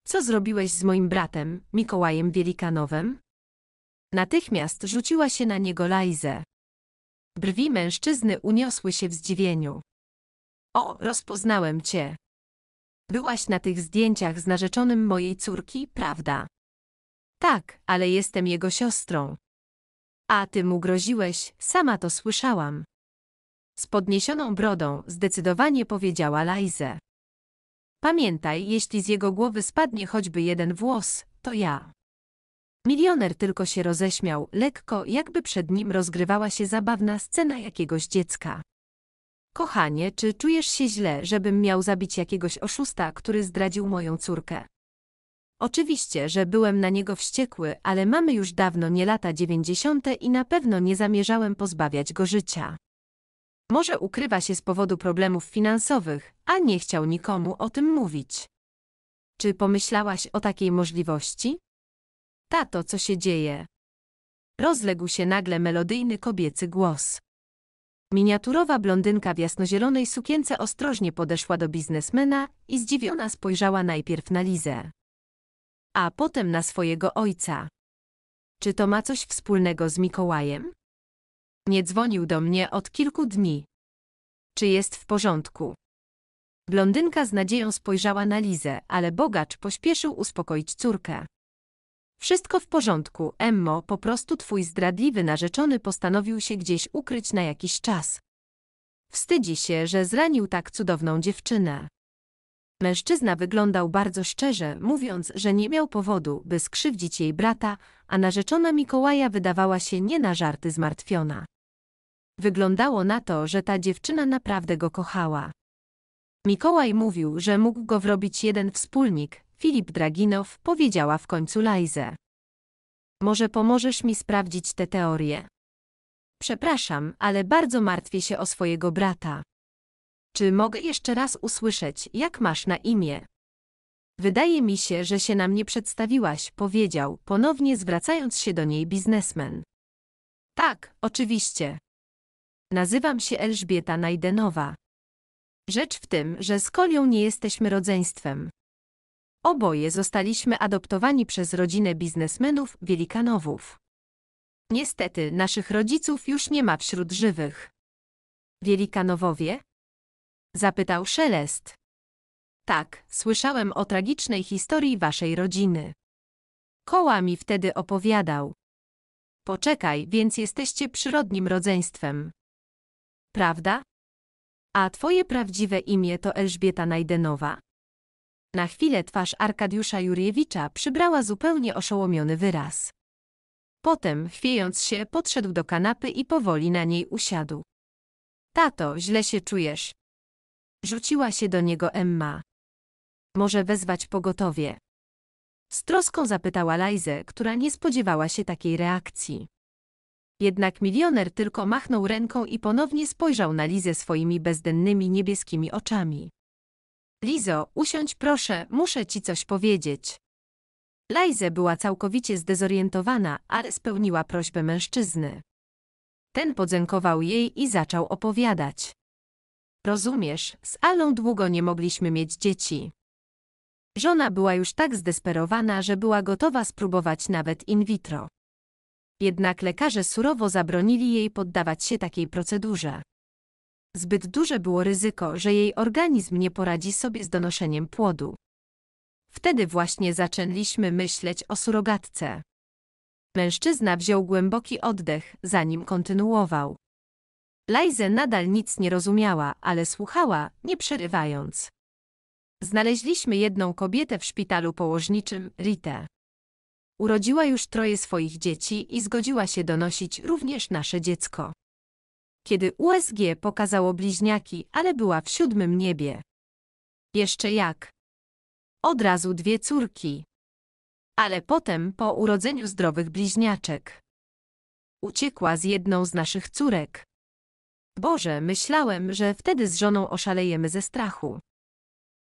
Co zrobiłeś z moim bratem, Mikołajem Wielikanowem? Natychmiast rzuciła się na niego Lajzę. Brwi mężczyzny uniosły się w zdziwieniu. O, rozpoznałem cię. Byłaś na tych zdjęciach z narzeczonym mojej córki, prawda? Tak, ale jestem jego siostrą. A ty mu groziłeś, sama to słyszałam. Z podniesioną brodą zdecydowanie powiedziała Lajze. Pamiętaj, jeśli z jego głowy spadnie choćby jeden włos, to ja. Milioner tylko się roześmiał, lekko, jakby przed nim rozgrywała się zabawna scena jakiegoś dziecka. Kochanie, czy czujesz się źle, żebym miał zabić jakiegoś oszusta, który zdradził moją córkę? Oczywiście, że byłem na niego wściekły, ale mamy już dawno nie lata dziewięćdziesiąte i na pewno nie zamierzałem pozbawiać go życia. Może ukrywa się z powodu problemów finansowych, a nie chciał nikomu o tym mówić. Czy pomyślałaś o takiej możliwości? Tato, co się dzieje? Rozległ się nagle melodyjny kobiecy głos. Miniaturowa blondynka w jasnozielonej sukience ostrożnie podeszła do biznesmena i zdziwiona spojrzała najpierw na Lizę, a potem na swojego ojca. Czy to ma coś wspólnego z Mikołajem? Nie dzwonił do mnie od kilku dni. Czy jest w porządku? Blondynka z nadzieją spojrzała na Lizę, ale bogacz pośpieszył uspokoić córkę. Wszystko w porządku, Emmo, po prostu twój zdradliwy narzeczony postanowił się gdzieś ukryć na jakiś czas. Wstydzi się, że zranił tak cudowną dziewczynę. Mężczyzna wyglądał bardzo szczerze, mówiąc, że nie miał powodu, by skrzywdzić jej brata, a narzeczona Mikołaja wydawała się nie na żarty zmartwiona. Wyglądało na to, że ta dziewczyna naprawdę go kochała. Mikołaj mówił, że mógł go wrobić jeden wspólnik, Filip Draginow, powiedziała w końcu Lajze. Może pomożesz mi sprawdzić tę teorię. Przepraszam, ale bardzo martwię się o swojego brata. Czy mogę jeszcze raz usłyszeć, jak masz na imię? Wydaje mi się, że się nam nie przedstawiłaś, powiedział, ponownie zwracając się do niej biznesmen. Tak, oczywiście. Nazywam się Elżbieta Najdenowa. Rzecz w tym, że z Kolią nie jesteśmy rodzeństwem. Oboje zostaliśmy adoptowani przez rodzinę biznesmenów Wielikanowów. Niestety, naszych rodziców już nie ma wśród żywych. Wielikanowowie? Zapytał Szelest. Tak, słyszałem o tragicznej historii waszej rodziny. Koła mi wtedy opowiadał. Poczekaj, więc jesteście przyrodnim rodzeństwem. Prawda? A twoje prawdziwe imię to Elżbieta Najdenowa? Na chwilę twarz Arkadiusza Jurjewicza przybrała zupełnie oszołomiony wyraz. Potem, chwiejąc się, podszedł do kanapy i powoli na niej usiadł. Tato, źle się czujesz. Rzuciła się do niego Emma. Może wezwać pogotowie. Z troską zapytała Lajzę, która nie spodziewała się takiej reakcji. Jednak milioner tylko machnął ręką i ponownie spojrzał na Lizę swoimi bezdennymi niebieskimi oczami. Lizo, usiądź proszę, muszę ci coś powiedzieć. Lajze była całkowicie zdezorientowana, ale spełniła prośbę mężczyzny. Ten podziękował jej i zaczął opowiadać. Rozumiesz, z Alą długo nie mogliśmy mieć dzieci. Żona była już tak zdesperowana, że była gotowa spróbować nawet in vitro. Jednak lekarze surowo zabronili jej poddawać się takiej procedurze. Zbyt duże było ryzyko, że jej organizm nie poradzi sobie z donoszeniem płodu. Wtedy właśnie zaczęliśmy myśleć o surogatce. Mężczyzna wziął głęboki oddech, zanim kontynuował. Lajze nadal nic nie rozumiała, ale słuchała, nie przerywając. Znaleźliśmy jedną kobietę w szpitalu położniczym, Ritę. Urodziła już troje swoich dzieci i zgodziła się donosić również nasze dziecko kiedy USG pokazało bliźniaki, ale była w siódmym niebie. Jeszcze jak. Od razu dwie córki. Ale potem, po urodzeniu zdrowych bliźniaczek, uciekła z jedną z naszych córek. Boże, myślałem, że wtedy z żoną oszalejemy ze strachu.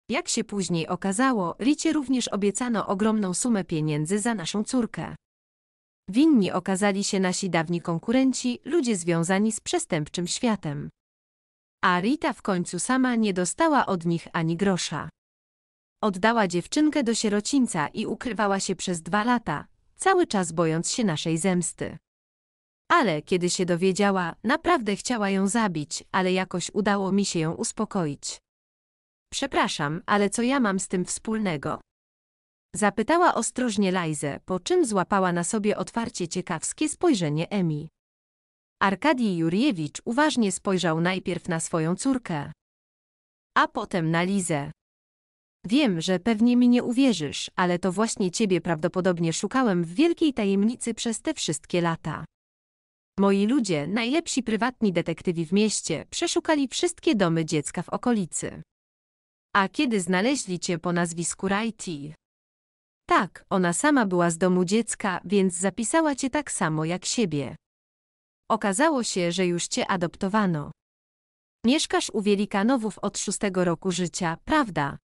Jak się później okazało, Ricie również obiecano ogromną sumę pieniędzy za naszą córkę. Winni okazali się nasi dawni konkurenci, ludzie związani z przestępczym światem. A Rita w końcu sama nie dostała od nich ani grosza. Oddała dziewczynkę do sierocińca i ukrywała się przez dwa lata, cały czas bojąc się naszej zemsty. Ale kiedy się dowiedziała, naprawdę chciała ją zabić, ale jakoś udało mi się ją uspokoić. Przepraszam, ale co ja mam z tym wspólnego? Zapytała ostrożnie Lajzę, po czym złapała na sobie otwarcie ciekawskie spojrzenie Emi. Arkadii Jurjewicz uważnie spojrzał najpierw na swoją córkę, a potem na Lizę. Wiem, że pewnie mi nie uwierzysz, ale to właśnie ciebie prawdopodobnie szukałem w wielkiej tajemnicy przez te wszystkie lata. Moi ludzie, najlepsi prywatni detektywi w mieście, przeszukali wszystkie domy dziecka w okolicy. A kiedy znaleźli cię po nazwisku Rajti, tak, ona sama była z domu dziecka, więc zapisała cię tak samo jak siebie. Okazało się, że już cię adoptowano. Mieszkasz u Wielikanowów od szóstego roku życia, prawda?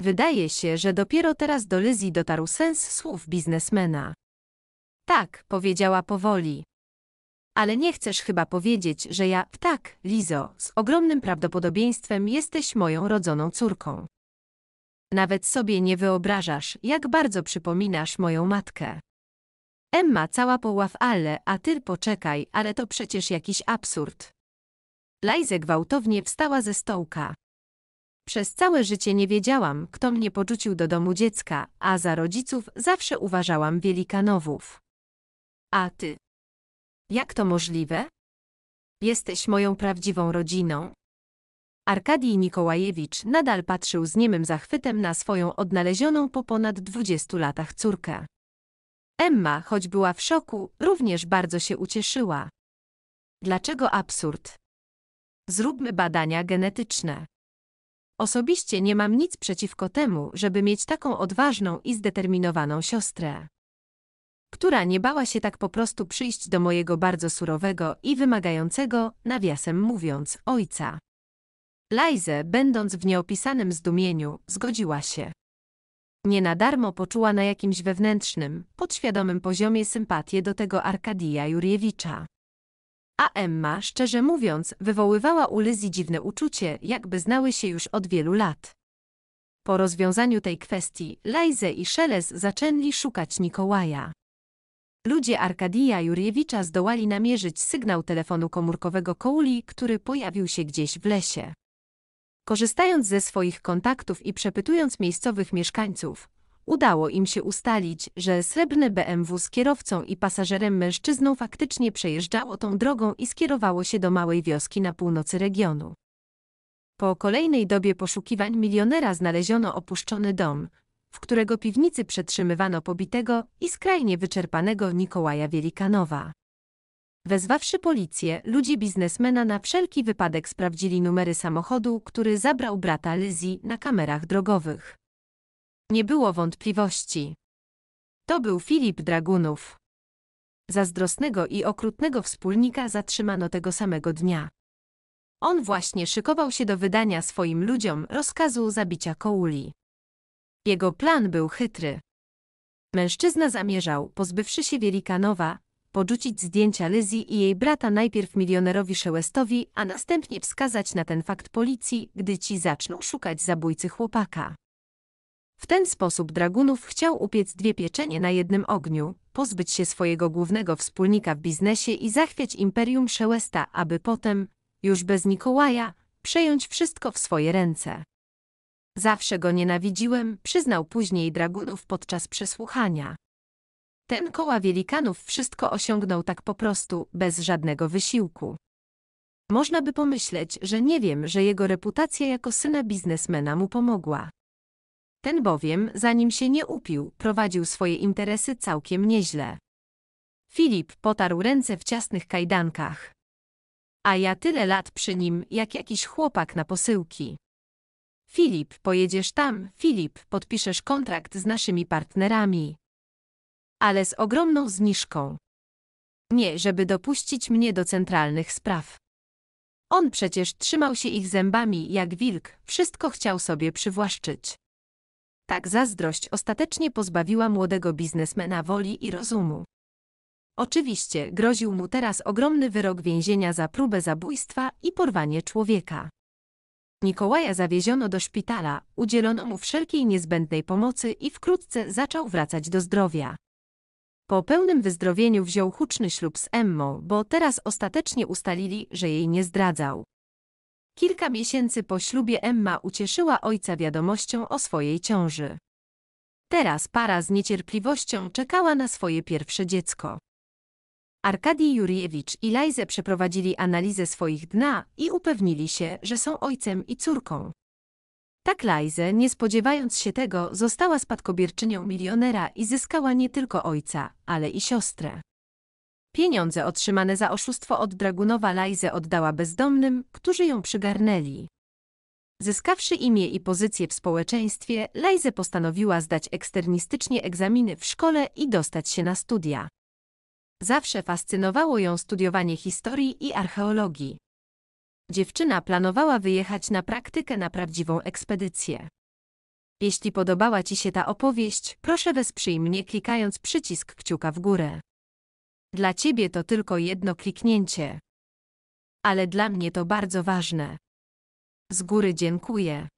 Wydaje się, że dopiero teraz do Lyzji dotarł sens słów biznesmena. Tak, powiedziała powoli. Ale nie chcesz chyba powiedzieć, że ja, tak, Lizo, z ogromnym prawdopodobieństwem jesteś moją rodzoną córką. Nawet sobie nie wyobrażasz, jak bardzo przypominasz moją matkę. Emma cała poław ale a ty poczekaj, ale to przecież jakiś absurd. Lajze gwałtownie wstała ze stołka. Przez całe życie nie wiedziałam, kto mnie porzucił do domu dziecka, a za rodziców zawsze uważałam wielikanowów. A ty? Jak to możliwe? Jesteś moją prawdziwą rodziną. Arkadij Mikołajewicz nadal patrzył z niemym zachwytem na swoją odnalezioną po ponad 20 latach córkę. Emma, choć była w szoku, również bardzo się ucieszyła. Dlaczego absurd? Zróbmy badania genetyczne. Osobiście nie mam nic przeciwko temu, żeby mieć taką odważną i zdeterminowaną siostrę, która nie bała się tak po prostu przyjść do mojego bardzo surowego i wymagającego, nawiasem mówiąc, ojca. Lajze, będąc w nieopisanym zdumieniu, zgodziła się. Nie na darmo poczuła na jakimś wewnętrznym, podświadomym poziomie sympatię do tego Arkadia Jurjewicza. A Emma, szczerze mówiąc, wywoływała u Lyzji dziwne uczucie, jakby znały się już od wielu lat. Po rozwiązaniu tej kwestii, Lajze i Szeles zaczęli szukać Nikołaja. Ludzie Arkadija Jurjewicza zdołali namierzyć sygnał telefonu komórkowego Kouli, który pojawił się gdzieś w lesie. Korzystając ze swoich kontaktów i przepytując miejscowych mieszkańców, udało im się ustalić, że srebrny BMW z kierowcą i pasażerem mężczyzną faktycznie przejeżdżało tą drogą i skierowało się do małej wioski na północy regionu. Po kolejnej dobie poszukiwań milionera znaleziono opuszczony dom, w którego piwnicy przetrzymywano pobitego i skrajnie wyczerpanego Nikołaja Wielikanowa. Wezwawszy policję, ludzie biznesmena na wszelki wypadek sprawdzili numery samochodu, który zabrał brata Lizzie na kamerach drogowych. Nie było wątpliwości. To był Filip Dragunów. Zazdrosnego i okrutnego wspólnika zatrzymano tego samego dnia. On właśnie szykował się do wydania swoim ludziom rozkazu zabicia Kouli. Jego plan był chytry. Mężczyzna zamierzał, pozbywszy się Wielikanowa, podrzucić zdjęcia Lizzie i jej brata najpierw milionerowi Szewestowi, a następnie wskazać na ten fakt policji, gdy ci zaczną szukać zabójcy chłopaka. W ten sposób Dragunów chciał upiec dwie pieczenie na jednym ogniu, pozbyć się swojego głównego wspólnika w biznesie i zachwiać imperium Szewesta, aby potem, już bez Mikołaja, przejąć wszystko w swoje ręce. Zawsze go nienawidziłem, przyznał później Dragunów podczas przesłuchania. Ten koła wielikanów wszystko osiągnął tak po prostu, bez żadnego wysiłku. Można by pomyśleć, że nie wiem, że jego reputacja jako syna biznesmena mu pomogła. Ten bowiem, zanim się nie upił, prowadził swoje interesy całkiem nieźle. Filip potarł ręce w ciasnych kajdankach. A ja tyle lat przy nim, jak jakiś chłopak na posyłki. Filip, pojedziesz tam, Filip, podpiszesz kontrakt z naszymi partnerami ale z ogromną zniżką. Nie, żeby dopuścić mnie do centralnych spraw. On przecież trzymał się ich zębami jak wilk, wszystko chciał sobie przywłaszczyć. Tak zazdrość ostatecznie pozbawiła młodego biznesmena woli i rozumu. Oczywiście groził mu teraz ogromny wyrok więzienia za próbę zabójstwa i porwanie człowieka. Nikołaja zawieziono do szpitala, udzielono mu wszelkiej niezbędnej pomocy i wkrótce zaczął wracać do zdrowia. Po pełnym wyzdrowieniu wziął huczny ślub z Emmą, bo teraz ostatecznie ustalili, że jej nie zdradzał. Kilka miesięcy po ślubie Emma ucieszyła ojca wiadomością o swojej ciąży. Teraz para z niecierpliwością czekała na swoje pierwsze dziecko. Arkadii Juriewicz i Lajze przeprowadzili analizę swoich dna i upewnili się, że są ojcem i córką. Tak Lajze, nie spodziewając się tego, została spadkobierczynią milionera i zyskała nie tylko ojca, ale i siostrę. Pieniądze otrzymane za oszustwo od Dragunowa Lajze oddała bezdomnym, którzy ją przygarnęli. Zyskawszy imię i pozycję w społeczeństwie, Lajze postanowiła zdać eksternistycznie egzaminy w szkole i dostać się na studia. Zawsze fascynowało ją studiowanie historii i archeologii. Dziewczyna planowała wyjechać na praktykę na prawdziwą ekspedycję. Jeśli podobała Ci się ta opowieść, proszę wesprzyj mnie klikając przycisk kciuka w górę. Dla Ciebie to tylko jedno kliknięcie. Ale dla mnie to bardzo ważne. Z góry dziękuję.